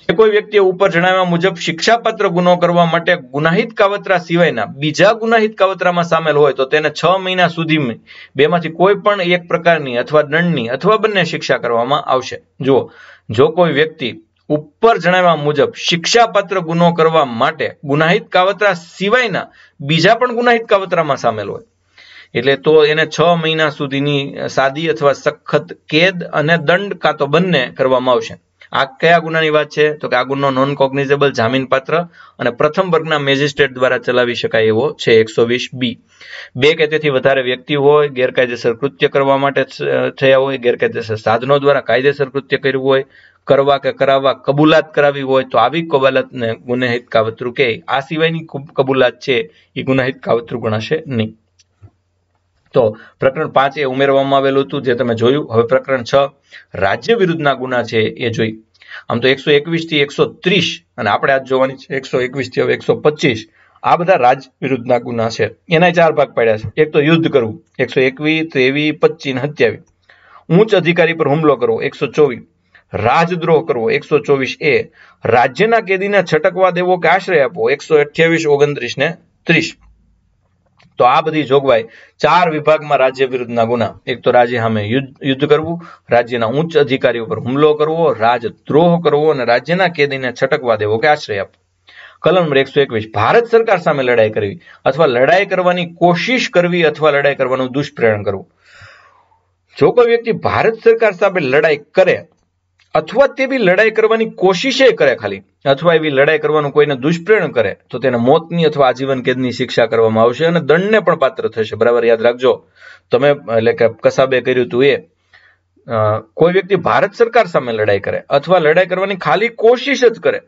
જે કોઈ વ્યક્તિએ ઉપર જણાવ્યા મુજબ શિક્ષાપાત્ર ગુનો કરવા માટે ગુનાહિત કાવતરા સિવાયના બીજા ગુનાહિત કાવતરામાં સામેલ હોય તો તેને છ મહિના સુધી બેમાંથી કોઈ પણ એક પ્રકારની અથવા દંડની અથવા બંને શિક્ષા કરવામાં આવશે જુઓ જો કોઈ વ્યક્તિ ઉપર જણાવ્યા મુજબ શિક્ષાપાત્ર ગુનો કરવા માટે ગુનાહિત કાવતરા સિવાયના બીજા પણ ગુનાહિત કાવતરામાં સામેલ હોય એટલે તો એને છ મહિના સુધીની સાદી અથવા સખત કેદ અને દંડ કાં તો બંને કરવામાં આવશે આ કયા ગુનાની વાત છે તો કે આ ગુનો નોન કોગ્નિઝેબલ જામીનપાત્ર અને પ્રથમ વર્ગના મેજિસ્ટ્રેટ દ્વારા ચલાવી શકાય એવો છે એકસો વીસ બી બે કે તેથી વધારે વ્યક્તિ હોય ગેરકાયદેસર કૃત્ય કરવા માટે થયા હોય ગેરકાયદેસર સાધનો દ્વારા કાયદેસર કૃત્ય કર્યું હોય કરવા કે કરાવવા કબૂલાત કરાવી હોય તો આવી કબાલતને ગુનેહિત કાવતરું કે આ સિવાયની કબૂલાત છે એ ગુનાહિત કાવતરું ગણાશે નહીં તો પ્રકરણ પાંચ એ ઉમેરવામાં આવેલું હતું જે તમે જોયું હવે પ્રકરણ છ રાજ્ય વિરુદ્ધના ગુના છે એ જોઈ આમ તો એકસો એકવીસથી એકસો અને આપણે આજ જોવાની છે એકસો એકવીસથી હવે એકસો આ બધા રાજ વિરુદ્ધના ગુના છે એના ચાર ભાગ પાડ્યા છે એક તો યુદ્ધ કરવું એકસો એકવીસ ત્રેવીસ પચીસ હત્યાવી ઉચ્ચ અધિકારી પર હુમલો કરવો એકસો ચોવીસ રાજદ્રોહ કરવો એકસો ચોવીસ એ રાજ્યના કેદીને છટકવા દેવો કે આશ્રય આપવો એકસો અઠ્યાવીસ ઓગણત્રીસ ને ત્રીસ તો આ બધી જોગવાઈ ચાર વિભાગમાં રાજ્ય વિરુદ્ધના ગુના એક તો રાજ્ય સામે યુદ્ધ કરવું રાજ્યના ઉચ્ચ અધિકારી ઉપર હુમલો કરવો રાજદ્રોહ કરવો અને રાજ્યના કેદીને છટકવા દેવો કે આશ્રય આપવો કલમ એકસો એકવીસ ભારત સરકાર સામે લડાઈ કરવી અથવા લડાઈ કરવાની કોશિશ કરવી અથવા લડાઈ કરવાનું દુષ્પ્રેરણ કરવું જો કોઈ વ્યક્તિ ભારત સરકાર સામે લડાઈ કરે અથવા તેવી લડાઈ કરવાની કોશિશે કરે ખાલી અથવા એવી લડાઈ કરવાનું કોઈને દુષ્પ્રેરણ કરે તો તેને મોતની અથવા આજીવન કેદની શિક્ષા કરવામાં આવશે અને દંડને પણ પાત્ર થશે બરાબર યાદ રાખજો તમે એટલે કે કસાબે કર્યું હતું એ કોઈ વ્યક્તિ ભારત સરકાર સામે લડાઈ કરે અથવા લડાઈ કરવાની ખાલી કોશિશ જ કરે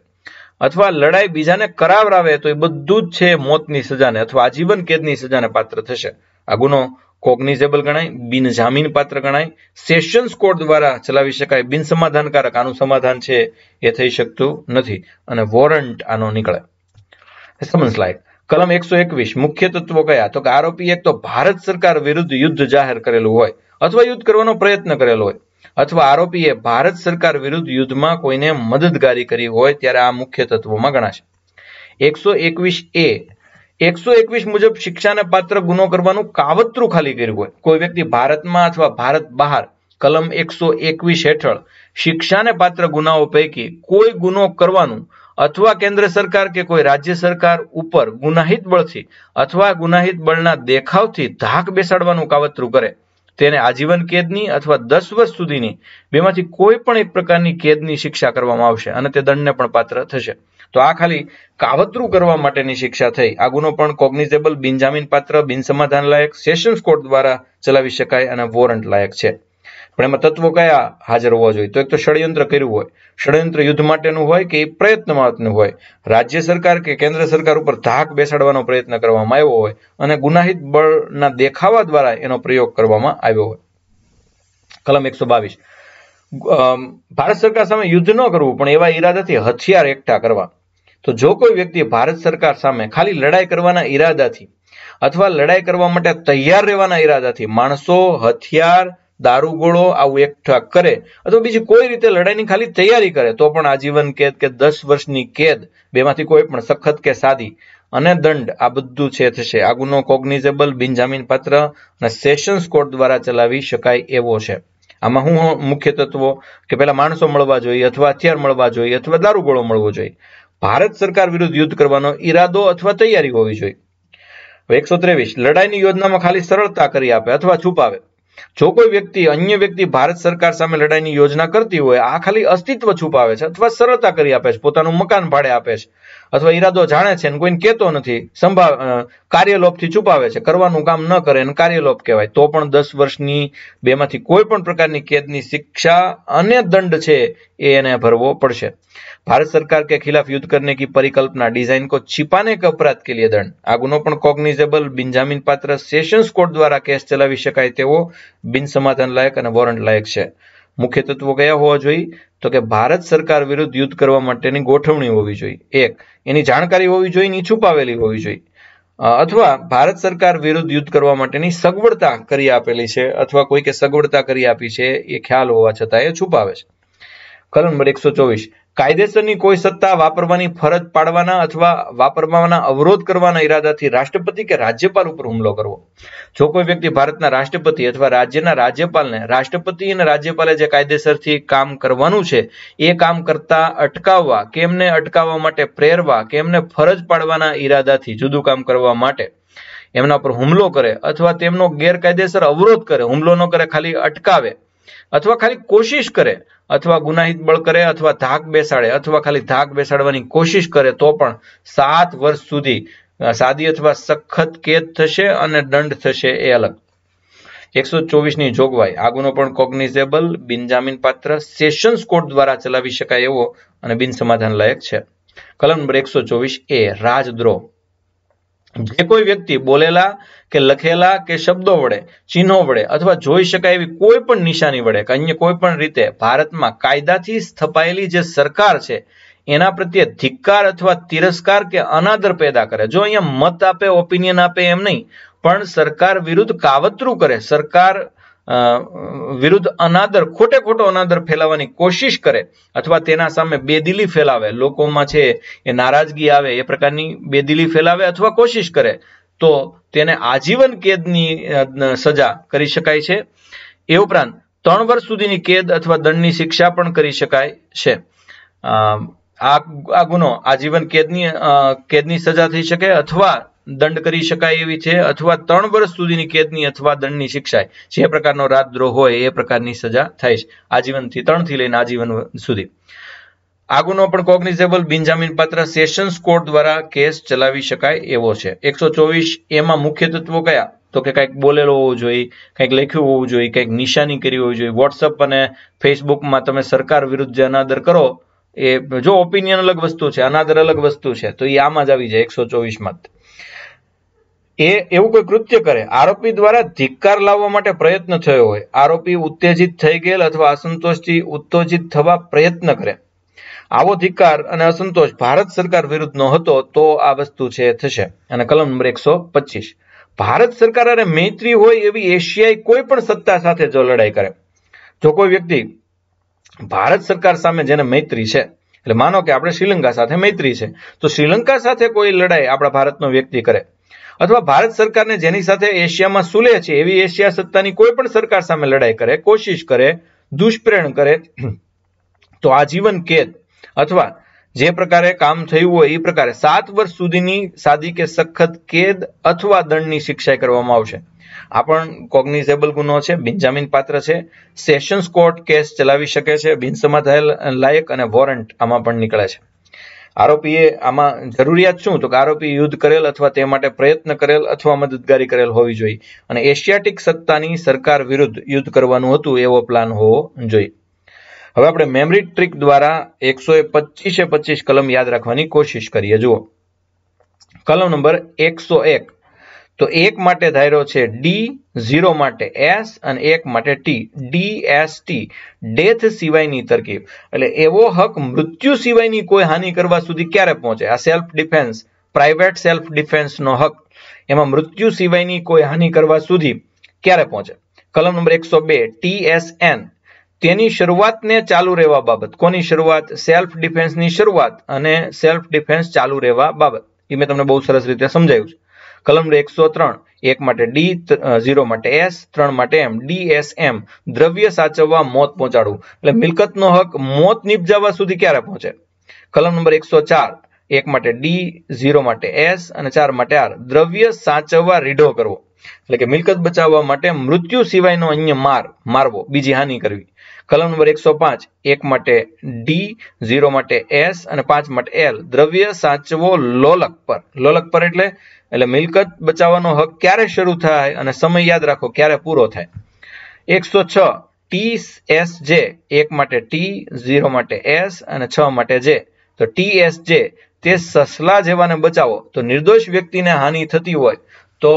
અથવા લડાઈ બીજાને કરાવરાવે તો એ બધું જ છે મોતની સજાને અથવા આજીવન કેદની સજાને પાત્ર થશે આ ગુનો કોગ્નિઝેબલ ગણાય બિન જામીન પાત્ર ગણાય સેશન્સ કોર્ટ દ્વારા ચલાવી શકાય બિન સમાધાનકારક આનું સમાધાન છે એ થઈ શકતું નથી અને વોરંટ આનો નીકળે સમન્સ લાઈક કલમ એકસો એકવીસ મુખ્ય તત્વો કયા તો કે આરોપી એક તો ભારત સરકાર વિરુદ્ધ યુદ્ધ જાહેર કરેલું હોય અથવા યુદ્ધ કરવાનો પ્રયત્ન કરેલો હોય અથવા આરોપીએ ભારત સરકાર વિરુદ્ધ યુદ્ધમાં કોઈને મદદગારી કરી હોય ત્યારે આ મુખ્ય તત્વોમાં ગણાશે એકસો એકવીસ એ એકસો એકવીસ મુજબ શિક્ષાને પાત્ર ગુનો કરવાનું કાવતરું ખાલી કર્યું હોય કોઈ વ્યક્તિ ભારતમાં અથવા ભારત બહાર કલમ એકસો એકવીસ હેઠળ શિક્ષાને પાત્ર ગુનાઓ પૈકી કોઈ ગુનો કરવાનું અથવા કેન્દ્ર સરકાર કે કોઈ રાજ્ય સરકાર ઉપર ગુનાહિત બળથી અથવા ગુનાહિત બળના દેખાવથી ધાક બેસાડવાનું કાવતરું કરે તેને આજીવન કેદની અથવા દસ વર્ષ સુધીની બેમાંથી કોઈ પણ એક પ્રકારની કેદની શિક્ષા કરવામાં આવશે અને તે દંડને પણ પાત્ર થશે તો આ ખાલી કાવતરું કરવા માટેની શિક્ષા થઈ આ ગુનો પણ કોગ્નિઝેબલ બિનજામીન પાત્ર સમાધાન લાયક સેશન્સ કોર્ટ દ્વારા ચલાવી શકાય અને વોરંટ લાયક છે પણ એમાં તત્વો કયા હાજર હોવા જોઈએ તો એક તો ષડયંત્ર કર્યું હોય ષડયંત્ર યુદ્ધ માટેનું હોય કે એ પ્રયત્ન માટેનું હોય રાજ્ય સરકાર કે કેન્દ્ર સરકાર ઉપર ધાક બેસાડવાનો પ્રયત્ન કરવામાં આવ્યો હોય અને ગુનાહિત બળના દેખાવા દ્વારા એનો પ્રયોગ કરવામાં આવ્યો હોય કલમ એકસો બાવીસ ભારત સરકાર સામે યુદ્ધ ન કરવું પણ એવા ઈરાદાથી હથિયાર એકઠા કરવા તો જો કોઈ વ્યક્તિ ભારત સરકાર સામે ખાલી લડાઈ કરવાના ઈરાદાથી અથવા લડાઈ કરવા માટે તૈયાર રહેવાના ઈરાદાથી માણસો હથિયાર દારૂગોળો આવું એકઠા કરે અથવા બીજી કોઈ રીતે લડાઈની ખાલી તૈયારી કરે તો પણ આજીવન કેદ કે દસ વર્ષની કેદ બેમાંથી કોઈ પણ સખત કે સાદી અને દંડ આ બધું છે થશે આ ગુનો કોગ્નિઝેબલ બિનજામીન પાત્ર અને સેશન્સ કોર્ટ દ્વારા ચલાવી શકાય એવો છે આમાં હું મુખ્ય તત્વો કે પેલા માણસો મળવા જોઈએ અથવા હથિયાર મળવા જોઈએ અથવા દારૂગોળો મળવો જોઈએ ભારત સરકાર વિરુદ્ધ યુદ્ધ કરવાનો ઈરાદો અથવા તૈયારી હોવી જોઈએ એકસો ત્રેવીસ લડાઈની યોજનામાં ખાલી સરળતા કરી આપે અથવા છુપાવે જો કોઈ વ્યક્તિ અન્ય વ્યક્તિ ભારત સરકાર સામે લડાઈની યોજના કરતી હોય આ ખાલી અસ્તિત્વ છુપાવે છે અથવા સરળતા કરી આપે છે પોતાનું મકાન ભાડે આપે છે અથવા ઈરાદો જાણે છે કોઈને કહેતો નથી સંભાવ કાર્યલોપથી છુપાવે છે કરવાનું કામ ન કરે એને કાર્યલોપ કહેવાય તો પણ દસ વર્ષની બેમાંથી કોઈ પણ પ્રકારની કેદની શિક્ષા અને દંડ છે એ એને ભરવો પડશે ભારત સરકાર કે ખિલાફ યુદ્ધ કરને કી પરિકલ્પના ડિઝાઇન કો छिपाने के अपराध के लिए दंड આ ગુનો પણ કોગ્નિઝેબલ બિનજામીન પાત્ર સેશન્સ કોર્ટ દ્વારા કેસ ચલાવી શકાય તેવો બિનસમાધાન લાયક અને વોરંટ લાયક છે મુખ્ય તત્વો કયા હોવા જોઈએ તો કે ભારત સરકાર વિરુદ્ધ યુદ્ધ કરવા માટેની ગોઠવણી હોવી જોઈએ એક એની જાણકારી હોવી જોઈએ ની છુપાવેલી હોવી જોઈએ અથવા ભારત સરકાર વિરુદ્ધ યુદ્ધ કરવા માટેની સગવડતા કરી આપેલી છે અથવા કોઈકે સગવડતા કરી આપી છે એ ખ્યાલ હોવા છતાં એ છુપાવે છે કલમ નંબર એકસો ચોવીસ કાયદેસરની કોઈ સત્તા વાપરવાની ફરજ પાડવાના અથવા વાપરવાના અવરોધ કરવાના ઈરાદાથી રાષ્ટ્રપતિ કે રાજ્યપાલ ઉપર હુમલો કરવો જો કોઈ વ્યક્તિ ભારતના રાષ્ટ્રપતિ અથવા રાજ્યના રાજ્યપાલને રાષ્ટ્રપતિ અને રાજ્યપાલે જે કાયદેસરથી કામ કરવાનું છે એ કામ કરતા અટકાવવા કે એમને અટકાવવા માટે પ્રેરવા કે એમને ફરજ પાડવાના ઈરાદાથી જુદું કામ કરવા માટે એમના પર હુમલો કરે અથવા તેમનો ગેરકાયદેસર અવરોધ કરે હુમલો ન કરે ખાલી અટકાવે અથવા ખાલી કોશિશ કરે અથવા ગુનાહિત બળ કરે અથવા ધાક બેસાડે અથવા ખાલી ધાક બેસાડવાની કોશિશ કરે તો પણ સાત વર્ષ સુધી સાદી અથવા સખત કેદ થશે અને દંડ થશે એ અલગ એકસો ચોવીસની જોગવાઈ આગુનો પણ કોગ્નિઝેબલ બિનજામીન પાત્ર સેશન્સ કોર્ટ દ્વારા ચલાવી શકાય એવો અને બિનસમાધાન લાયક છે કલમ નંબર એકસો ચોવીસ એ રાજદ્રોહ જે કોઈ વ્યક્તિ બોલેલા કે લખેલા કે શબ્દો વડે ચિહ્નો વડે અથવા જોઈ શકાય એવી કોઈ પણ નિશાની વડે કે અન્ય કોઈ પણ રીતે ભારતમાં કાયદાથી સ્થપાયેલી જે સરકાર છે એના પ્રત્યે ધિક્કાર અથવા તિરસ્કાર કે અનાદર પેદા કરે જો અહીંયા મત આપે ઓપિનિયન આપે એમ નહીં પણ સરકાર વિરુદ્ધ કાવતરું કરે સરકાર વિરુદ્ધ અનાદર ખોટે ખોટો અનાદર ફેલાવવાની કોશિશ કરે અથવા તેના સામે બેદિલી ફેલાવે લોકોમાં છે એ નારાજગી આવે એ પ્રકારની બેદિલી ફેલાવે અથવા કોશિશ કરે તો તેને આજીવન કેદની સજા કરી શકાય છે એ ઉપરાંત ત્રણ વર્ષ સુધીની કેદ અથવા દંડની શિક્ષા પણ કરી શકાય છે આ ગુનો આજીવન કેદની કેદની સજા થઈ શકે અથવા દંડ કરી શકાય એવી છે અથવા ત્રણ વર્ષ સુધીની કેદની અથવા દંડની શિક્ષા જે પ્રકારનો રાજદ્રોહ હોય એ પ્રકારની સજા થાય છે આજીવનથી ત્રણથી લઈને આજીવન સુધી આગળનો પણ કોગ્નિઝેબલ બિનજામીન પાત્ર સેશન્સ કોર્ટ દ્વારા કેસ ચલાવી શકાય એવો છે એકસો ચોવીસ એમાં મુખ્ય તત્વો કયા તો કે કંઈક બોલેલો હોવું જોઈએ કંઈક લખ્યું હોવું જોઈએ કંઈક નિશાની કરી હોવી જોઈએ વોટ્સઅપ અને ફેસબુકમાં તમે સરકાર વિરુદ્ધ જે અનાદર કરો એ જો ઓપિનિયન અલગ વસ્તુ છે અનાદર અલગ વસ્તુ છે તો એ આમાં જ આવી જાય એકસો ચોવીસમાં એ એવું કોઈ કૃત્ય કરે આરોપી દ્વારા ધિક્કાર લાવવા માટે પ્રયત્ન થયો હોય આરોપી ઉત્તેજિત થઈ ગયેલ અથવા અસંતોષથી ઉત્તેજિત થવા પ્રયત્ન કરે આવો ધિક્કાર અને અસંતોષ ભારત સરકાર વિરુદ્ધ નો હતો તો આ વસ્તુ છે થશે અને કલમ નંબર એકસો પચીસ ભારત સરકાર અને મૈત્રી હોય એવી એશિયાઈ કોઈ પણ સત્તા સાથે જો લડાઈ કરે જો કોઈ વ્યક્તિ ભારત સરકાર સામે જેને મૈત્રી છે એટલે માનો કે આપણે શ્રીલંકા સાથે મૈત્રી છે તો શ્રીલંકા સાથે કોઈ લડાઈ આપણા ભારતનો વ્યક્તિ કરે અથવા ભારત સરકારને જેની સાથે એશિયામાં સુલે છે એવી એશિયા સત્તાની કોઈ પણ સરકાર સામે લડાઈ કરે કોશિશ કરે દુષ્પ્રેરણ કરે તો આજીવન કેદ અથવા જે પ્રકારે કામ થયું હોય એ પ્રકારે સાત વર્ષ સુધીની સાદી કે સખત કેદ અથવા દંડની શિક્ષા કરવામાં આવશે આ પણ કોગ્નિઝેબલ ગુનો છે બિનજામીન પાત્ર છે સેશન્સ કોર્ટ કેસ ચલાવી શકે છે બિનસમા થયેલ લાયક અને વોરંટ આમાં પણ નીકળે છે આરોપીએ આમાં જરૂરિયાત શું તો કે આરોપી યુદ્ધ કરેલ અથવા તે માટે પ્રયત્ન કરેલ અથવા મદદગારી કરેલ હોવી જોઈએ અને એશિયાટિક સત્તાની સરકાર વિરુદ્ધ યુદ્ધ કરવાનું હતું એવો પ્લાન હોવો જોઈએ હવે આપણે મેમરી ટ્રીક દ્વારા એકસો એ પચીસે પચીસ કલમ યાદ રાખવાની કોશિશ કરીએ જુઓ કલમ નંબર એકસો એક તો એક માટે ધાર્યો છે ડી ઝીરો માટે એસ અને એક માટે T D S T death સિવાયની તરકીબ એટલે એવો હક મૃત્યુ સિવાયની કોઈ હાનિ કરવા સુધી ક્યારે પહોંચે આ સેલ્ફ ડિફેન્સ પ્રાઇવેટ સેલ્ફ ડિફેન્સનો હક એમાં મૃત્યુ સિવાયની કોઈ હાનિ કરવા સુધી ક્યારે પહોંચે કલમ નંબર એકસો બે ટી એસ એન તેની શરૂઆતને ચાલુ રહેવા બાબત કોની શરૂઆત સેલ્ફ ડિફેન્સની શરૂઆત અને સેલ્ફ ડિફેન્સ ચાલુ રહેવા બાબત એ મેં તમને બહુ સરસ રીતે સમજાયું છે કલમ નંબર એકસો ત્રણ એક માટે ડી ઝીરો માટે એસ ત્રણ માટે એમ ડી એસ એમ દ્રવ્ય સાચવવા મોત પહોંચાડવું એટલે મિલકતનો હક મોત નિપજાવવા સુધી ક્યારે પહોંચે કલમ નંબર એકસો ચાર એક માટે ડી ઝીરો માટે એસ અને ચાર માટે આર દ્રવ્ય સાચવવા રીઢો કરવો એટલે કે મિલકત બચાવવા માટે મૃત્યુ સિવાયનો અન્ય માર મારવો બીજી હાનિ કરવી કલમ નંબર એકસો પાંચ એક માટે ડી ઝીરો માટે એસ અને પાંચ માટે એલ દ્રવ્ય સાચવો લોલક પર લોલક પર એટલે એટલે મિલકત બચાવવાનો હક ક્યારે શરૂ થાય અને સમય યાદ રાખો ક્યારે પૂરો થાય એકસો છ ટી એસ જે એક માટે ટી ઝીરો માટે એસ અને છ માટે જે તો ટી એસ જે તે સસલા જેવાને બચાવો તો નિર્દોષ વ્યક્તિને હાનિ થતી હોય તો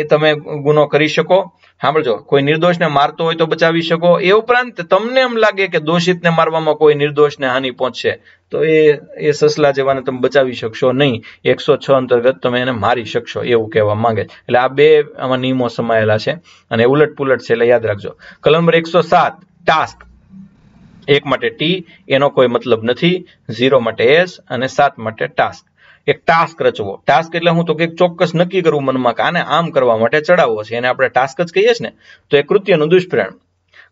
એ તમે ગુનો કરી શકો સાંભળજો કોઈ નિર્દોષને મારતો હોય તો બચાવી શકો એ ઉપરાંત તમને એમ લાગે કે દોષિતને મારવામાં કોઈ નિર્દોષને હાનિ પહોંચશે તો એ એ સસલા જેવાને તમે બચાવી શકશો નહીં એકસો છ અંતર્ગત તમે એને મારી શકશો એવું કહેવા માંગે એટલે આ બે આમાં નિયમો સમાયેલા છે અને ઉલટ પુલટ છે એટલે યાદ રાખજો કલમ નંબર એકસો સાત ટાસ્ક એક માટે ટી એનો કોઈ મતલબ નથી ઝીરો માટે એસ અને સાત માટે ટાસ્ક એક ટાસ્ક રચવો ટાસ્ક એટલે હું તો કે ચોક્કસ નક્કી કરવું મનમાં કે આને આમ કરવા માટે ચડાવવો છે એને આપણે ટાસ્ક જ કહીએ છીએ ને તો એ કૃત્યનું દુષ્પ્રેરણ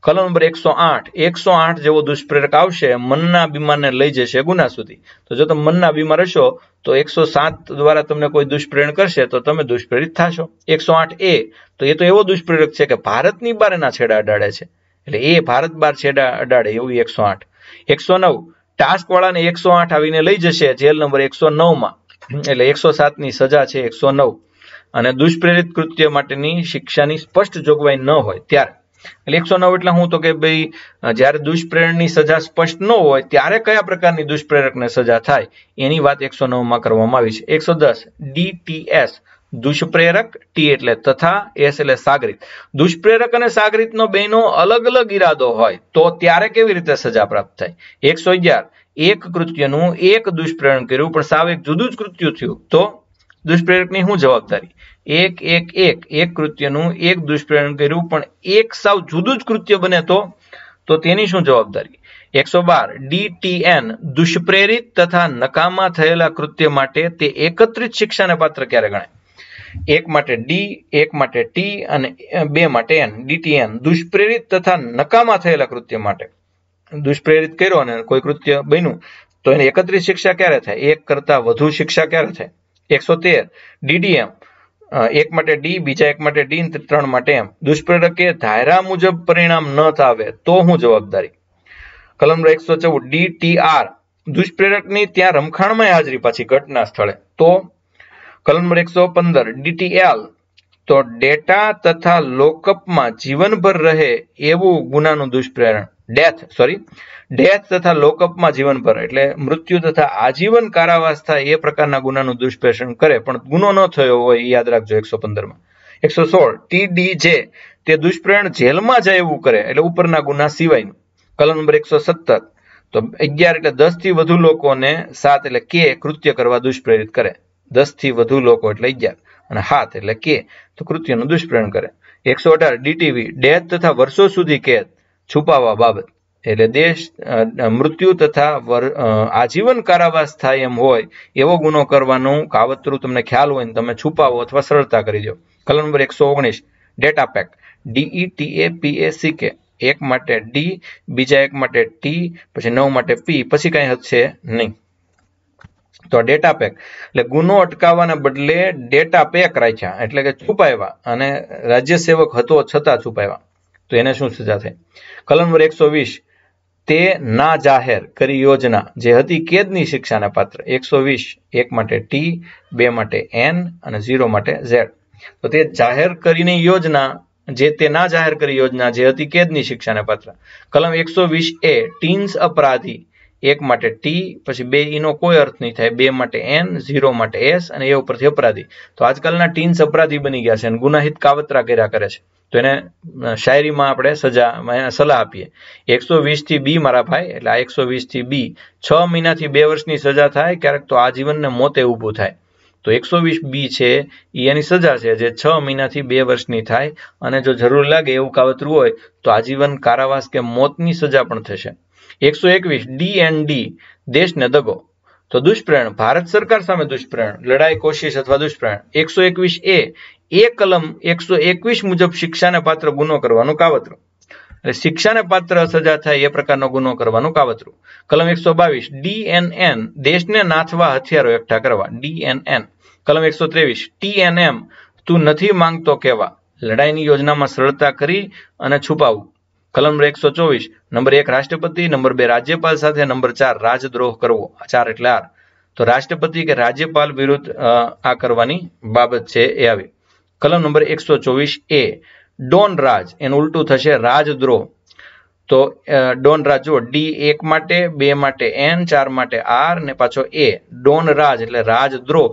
કલમ નંબર એકસો આઠ એકસો આઠ જેવો દુષ્પ્રેરક આવશે મનના બીમારને લઈ જશે ગુના સુધી તો જો તમે મનના બીમાર હશો તો એકસો સાત દ્વારા તમને કોઈ દુષ્પ્રેરણ કરશે તો તમે દુષ્પ્રેરિત થશો એકસો આઠ એ તો એ તો એવો દુષ્પ્રેરક છે કે ભારતની બાર એના છેડા અડાડે છે એટલે એ ભારત બાર છેડા અડાડે એવું એકસો આઠ એકસો નવ ટાસ્ક વાળાને એકસો આઠ આવીને લઈ જશે જેલ નંબર એકસો નવમાં એટલે એકસો સાતની સજા છે એકસો નવ અને દુષ્પ્રેરિત કૃત્ય માટેની શિક્ષાની સ્પષ્ટ જોગવાઈ ન હોય ત્યારે એટલે એકસો નવ એટલે હું તો કે ભાઈ જયારે દુષ્પ્રેરણની સજા સ્પષ્ટ ન હોય ત્યારે કયા પ્રકારની દુષ્પ્રેરકને સજા થાય એની વાત એકસો નવમાં કરવામાં આવી છે એકસો દસ ડીટીએસ દુષ્પ્રેરક ટી એટલે તથા એસ એટલે સાગરિત દુષ્પ્રેરક અને સાગરિતનો નો અલગ અલગ ઈરાદો હોય તો ત્યારે કેવી રીતે સજા પ્રાપ્ત થાય એકસો અગિયાર એક કૃત્યનું એક દુષ્પ્રેરણ કર્યું પણ સાવ એક જુદું જ કૃત્ય થયું તો દુષ્પ્રેરકની શું જવાબદારી એક એક એક એક કૃત્યનું એક દુષ્પ્રેરણ કર્યું પણ એક સાવ જુદું જ કૃત્ય બને તો તો તેની શું જવાબદારી એકસો બાર ડીટીએન દુષ્પ્રેરિત તથા નકામા થયેલા કૃત્ય માટે તે એકત્રિત શિક્ષાને પાત્ર ક્યારે ગણાય એક માટે ડી એક માટે ટી અને બે માટે એન ડીટીએન દુષ્પ્રેરિત તથા નકામા થયેલા કૃત્ય માટે દુષ્પ્રેરિત કર્યો અને કોઈ કૃત્ય બન્યું તો એને એકત્રિત શિક્ષા ક્યારે થાય એક કરતાં વધુ શિક્ષા ક્યારે થાય એકસો તેર ડીડીએમ એક માટે ડી બીજા એક માટે ડી ત્રણ માટે એમ દુષ્પ્રેરકે ધાયરા મુજબ પરિણામ ન થાવે તો હું જવાબદારી કલમ એકસો ચૌદ ડી ટી આર દુષ્પ્રેરકની ત્યાં રમખાણમાં હાજરી પાછી ઘટના સ્થળે તો કલમ નંબર એકસો પંદર ડીટીએલ તો ડેટા તથા લોકઅપમાં જીવનભર રહે એવું ગુનાનું દુષ્પ્રેરણ ડેથ સોરી ડેથ તથા લોકઅપમાં જીવનભર એટલે મૃત્યુ તથા આજીવન કારાવાસ થાય એ પ્રકારના ગુનાનું દુષ્પ્રેષણ કરે પણ ગુનો ન થયો હોય યાદ રાખજો એકસો પંદરમાં એકસો સોળ ટીડી જે તે દુષ્પ્રેરણ જેલમાં જાય એવું કરે એટલે ઉપરના ગુના સિવાય કલમ નંબર એકસો સત્તર તો અગિયાર એટલે દસથી વધુ લોકોને સાત એટલે કે કૃત્ય કરવા દુષ્પ્રેરિત કરે દસ થી વધુ લોકો એટલે અગિયાર અને હાથ એટલે કે તો કૃત્યનું દુષ્પ્રેરણ કરે એકસો અઢાર ડીટીવી ડેથ તથા વર્ષો સુધી કેદ છુપાવવા બાબત એટલે દેશ મૃત્યુ તથા આજીવન કારાવાસ થાય એમ હોય એવો ગુનો કરવાનું કાવતરું તમને ખ્યાલ હોય ને તમે છુપાવો અથવા સરળતા કરી દો કલમ નંબર એકસો ઓગણીસ data pack D E T A P A C K એક માટે ડી બીજા એક માટે ટી પછી નવ માટે પી પછી કાંઈ હશે નહીં તો ડેટા પેક એટલે ગુનો અટકાવવાના બદલે ડેટા પેક રાખ્યા એટલે કે છુપાવ્યા અને રાજ્ય સેવક હતો છતાં છુપાવ્યા તો એને શું સજા થઈ કલમ નંબર એકસો વીસ તે ના જાહેર કરી યોજના જે હતી કેદની શિક્ષાને પાત્ર એકસો વીસ એક માટે ટી બે માટે એન અને ઝીરો માટે ઝેડ તો તે જાહેર કરીને યોજના જે તે ના જાહેર કરી યોજના જે હતી કેદની શિક્ષાને પાત્ર કલમ એકસો વીસ એ ટીન્સ અપરાધી એક માટે ટી પછી બે ઈનો e કોઈ અર્થ નહીં થાય બે માટે એન ઝીરો માટે એસ અને એ ઉપરથી અપરાધી તો આજકાલના ટીન્સ અપરાધી બની ગયા છે અને ગુનાહિત કાવતરા કર્યા કરે છે તો એને શાયરીમાં આપણે સજા સલાહ આપીએ એકસો વીસથી બી મારા ભાઈ એટલે આ એકસો વીસથી બી છ મહિનાથી બે વર્ષની સજા થાય ક્યારેક તો આજીવનને મોતે ઊભું થાય તો એકસો વીસ બી છે એ એની સજા છે જે છ મહિનાથી બે વર્ષની થાય અને જો જરૂર લાગે એવું કાવતરું હોય તો આજીવન કારાવાસ કે મોતની સજા પણ થશે એકસો એકવીસ ડી દેશને દગો તો દુષ્પ્રેરણ ભારત સરકાર સામે દુષ્પ્રેરણ લડાઈ કોશિશ અથવા દુષ્પ્રેરણ એકસો એકવીસ એ એ કલમ એકસો એકવીસ મુજબ શિક્ષાને પાત્ર ગુનો કરવાનું કાવતરું એટલે શિક્ષાને પાત્ર સજા થાય એ પ્રકારનો ગુનો કરવાનું કાવતરું કલમ એકસો બાવીસ ડીએનએન દેશને નાથવા હથિયારો એકઠા કરવા ડીએનએન કલમ એકસો ત્રેવીસ ટીએનએમ તું નથી માંગતો કહેવા લડાઈની યોજનામાં સરળતા કરી અને છુપાવવું કલમ એકસો ચોવીસ નંબર એક રાષ્ટ્રપતિ નંબર બે રાજ્યપાલ સાથે નંબર ચાર રાજદ્રોહ કરવો ચાર એટલે આર તો રાષ્ટ્રપતિ કે રાજ્યપાલ વિરુદ્ધ આ કરવાની બાબત છે એ આવી કલમ નંબર એકસો ચોવીસ એ ડોન રાજ એનું ઉલટું થશે રાજદ્રોહ તો ડોન રાજ જુઓ ડી એક માટે બે માટે એન ચાર માટે આર ને પાછો એ ડોન રાજ એટલે રાજદ્રોહ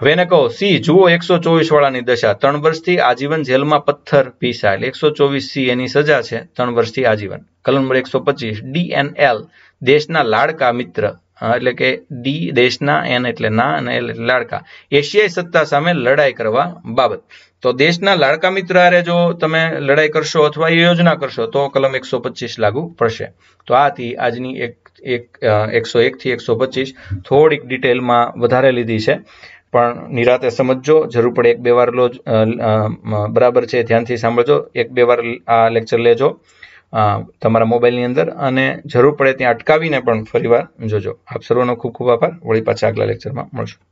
હવે કહો સી જુઓ એકસો ચોવીસ વાળાની દશા ત્રણ વર્ષથી આજીવન જેલમાં પથ્થર પીસા એટલે એકસો ચોવીસ સી એની સજા છે ત્રણ વર્ષથી આજીવન કલમ નંબર એકસો પચીસ ડી એન એલ દેશના લાડકા મિત્ર એટલે કે ડી દેશના એન એટલે ના અને એલ એટલે લાડકા એશિયાઈ સત્તા સામે લડાઈ કરવા બાબત તો દેશના લાડકા મિત્ર આરે જો તમે લડાઈ કરશો અથવા યોજના કરશો તો કલમ એકસો પચીસ લાગુ પડશે તો આ હતી આજની એક એક એકસો એકથી એકસો પચીસ થોડીક ડિટેલમાં વધારે લીધી છે પણ નિરાતે સમજજો જરૂર પડે એક બે વાર લો બરાબર છે ધ્યાનથી સાંભળજો એક બે વાર આ લેક્ચર લેજો તમારા મોબાઈલની અંદર અને જરૂર પડે ત્યાં અટકાવીને પણ ફરીવાર જોજો આપ સર્વનો ખૂબ ખૂબ આભાર વળી પાછા આગલા લેક્ચરમાં મળશું